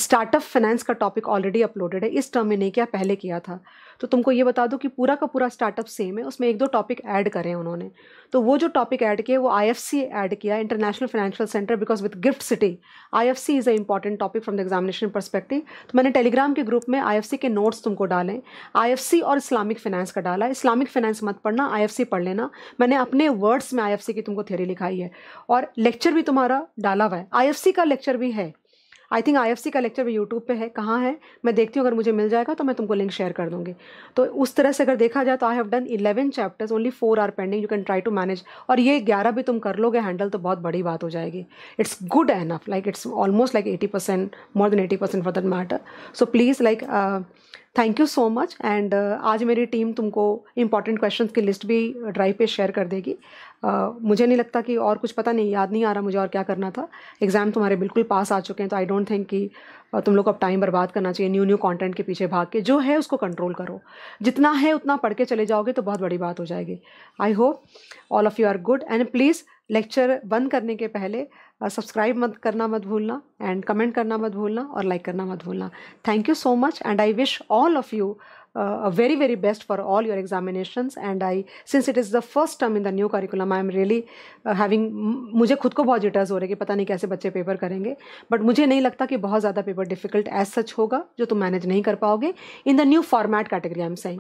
स्टार्टअप फाइनेंस का टॉपिक ऑलरेडी अपलोडेड है इस टर्म में नहीं किया पहले किया था तो तुमको ये बता दो कि पूरा का पूरा स्टार्टअप सेम है उसमें एक दो टॉपिक ऐड करें उन्होंने तो वो जो टॉपिक ऐड किया वो आई एफ सी ऐड किया international financial centre because with gift city I F C is a important topic from the examination perspective तो मैंने टेलीग्राम के ग्रुप में आई एफ सी के नोट्स तुमको डालें आई एफ सी और इस्लामिक फाइनेंस का डाला इस्लामिक फाइनेंस मत पढ़ना आई एफ सी पढ़ लेना मैंने अपने वर्ड्स में आईएफसी की तुमको थ्योरी लिखाई है और लेक्चर भी तुम्हारा डाला हुआ है आईएफसी का लेक्चर भी है आई थिंक आईएफसी का लेक्चर भी यूट्यूब पे है कहाँ है मैं देखती हूँ अगर मुझे मिल जाएगा तो मैं तुमको लिंक शेयर कर दूँगी तो उस तरह से अगर देखा जाए तो I have done eleven chapters only four are pending you can try to manage और ये ग्यारह भी तुम कर लोगे हैंडल तो बहुत बड़ी बात हो जाएगी it's good enough like it's almost like eighty percent more than eighty percent for that matter so please like thank you so much and आज मेरी टीम तुमको इम्पॉर्टेंट क्वेश्चन की लिस्ट भी ड्राइव पे शेयर कर देगी uh, मुझे नहीं लगता कि और कुछ पता नहीं याद नहीं आ रहा मुझे और क्या करना था एग्ज़ाम तुम्हारे बिल्कुल पास आ चुके हैं तो आई डोंट थिंक कि uh, तुम लोग को अब टाइम बर्बाद करना चाहिए न्यू न्यू कंटेंट के पीछे भाग के जो है उसको कंट्रोल करो जितना है उतना पढ़ के चले जाओगे तो बहुत बड़ी बात हो जाएगी I hope all of you are good and please lecture बंद करने के पहले सब्सक्राइब मत करना मत भूलना एंड कमेंट करना मत भूलना और लाइक करना मत भूलना thank you so much and I wish all of you a very very best for all your your and I since it is the first term in the new curriculum I am really having मुझे खुद को बहुत jitters हो रहे कि पता नहीं कैसे बच्चे पेपर करेंगे बट मुझे नहीं लगता कि बहुत ज़्यादा पेपर डिफिकल्ट एज सच होगा जो तुम मैनेज नहीं कर पाओगे in the new format category I am सही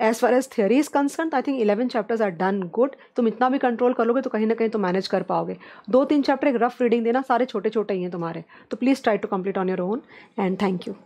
as far as theory is concern I think eleven chapters are done good तुम इतना भी कंट्रोल करोगे तो कहीं ना कहीं तो मैनेज कर पाओगे दो तीन चैप्टर एक रफ रीडिंग देना सारे छोटे छोटे ही हैं तुम्हारे तो please try to complete on your own and thank you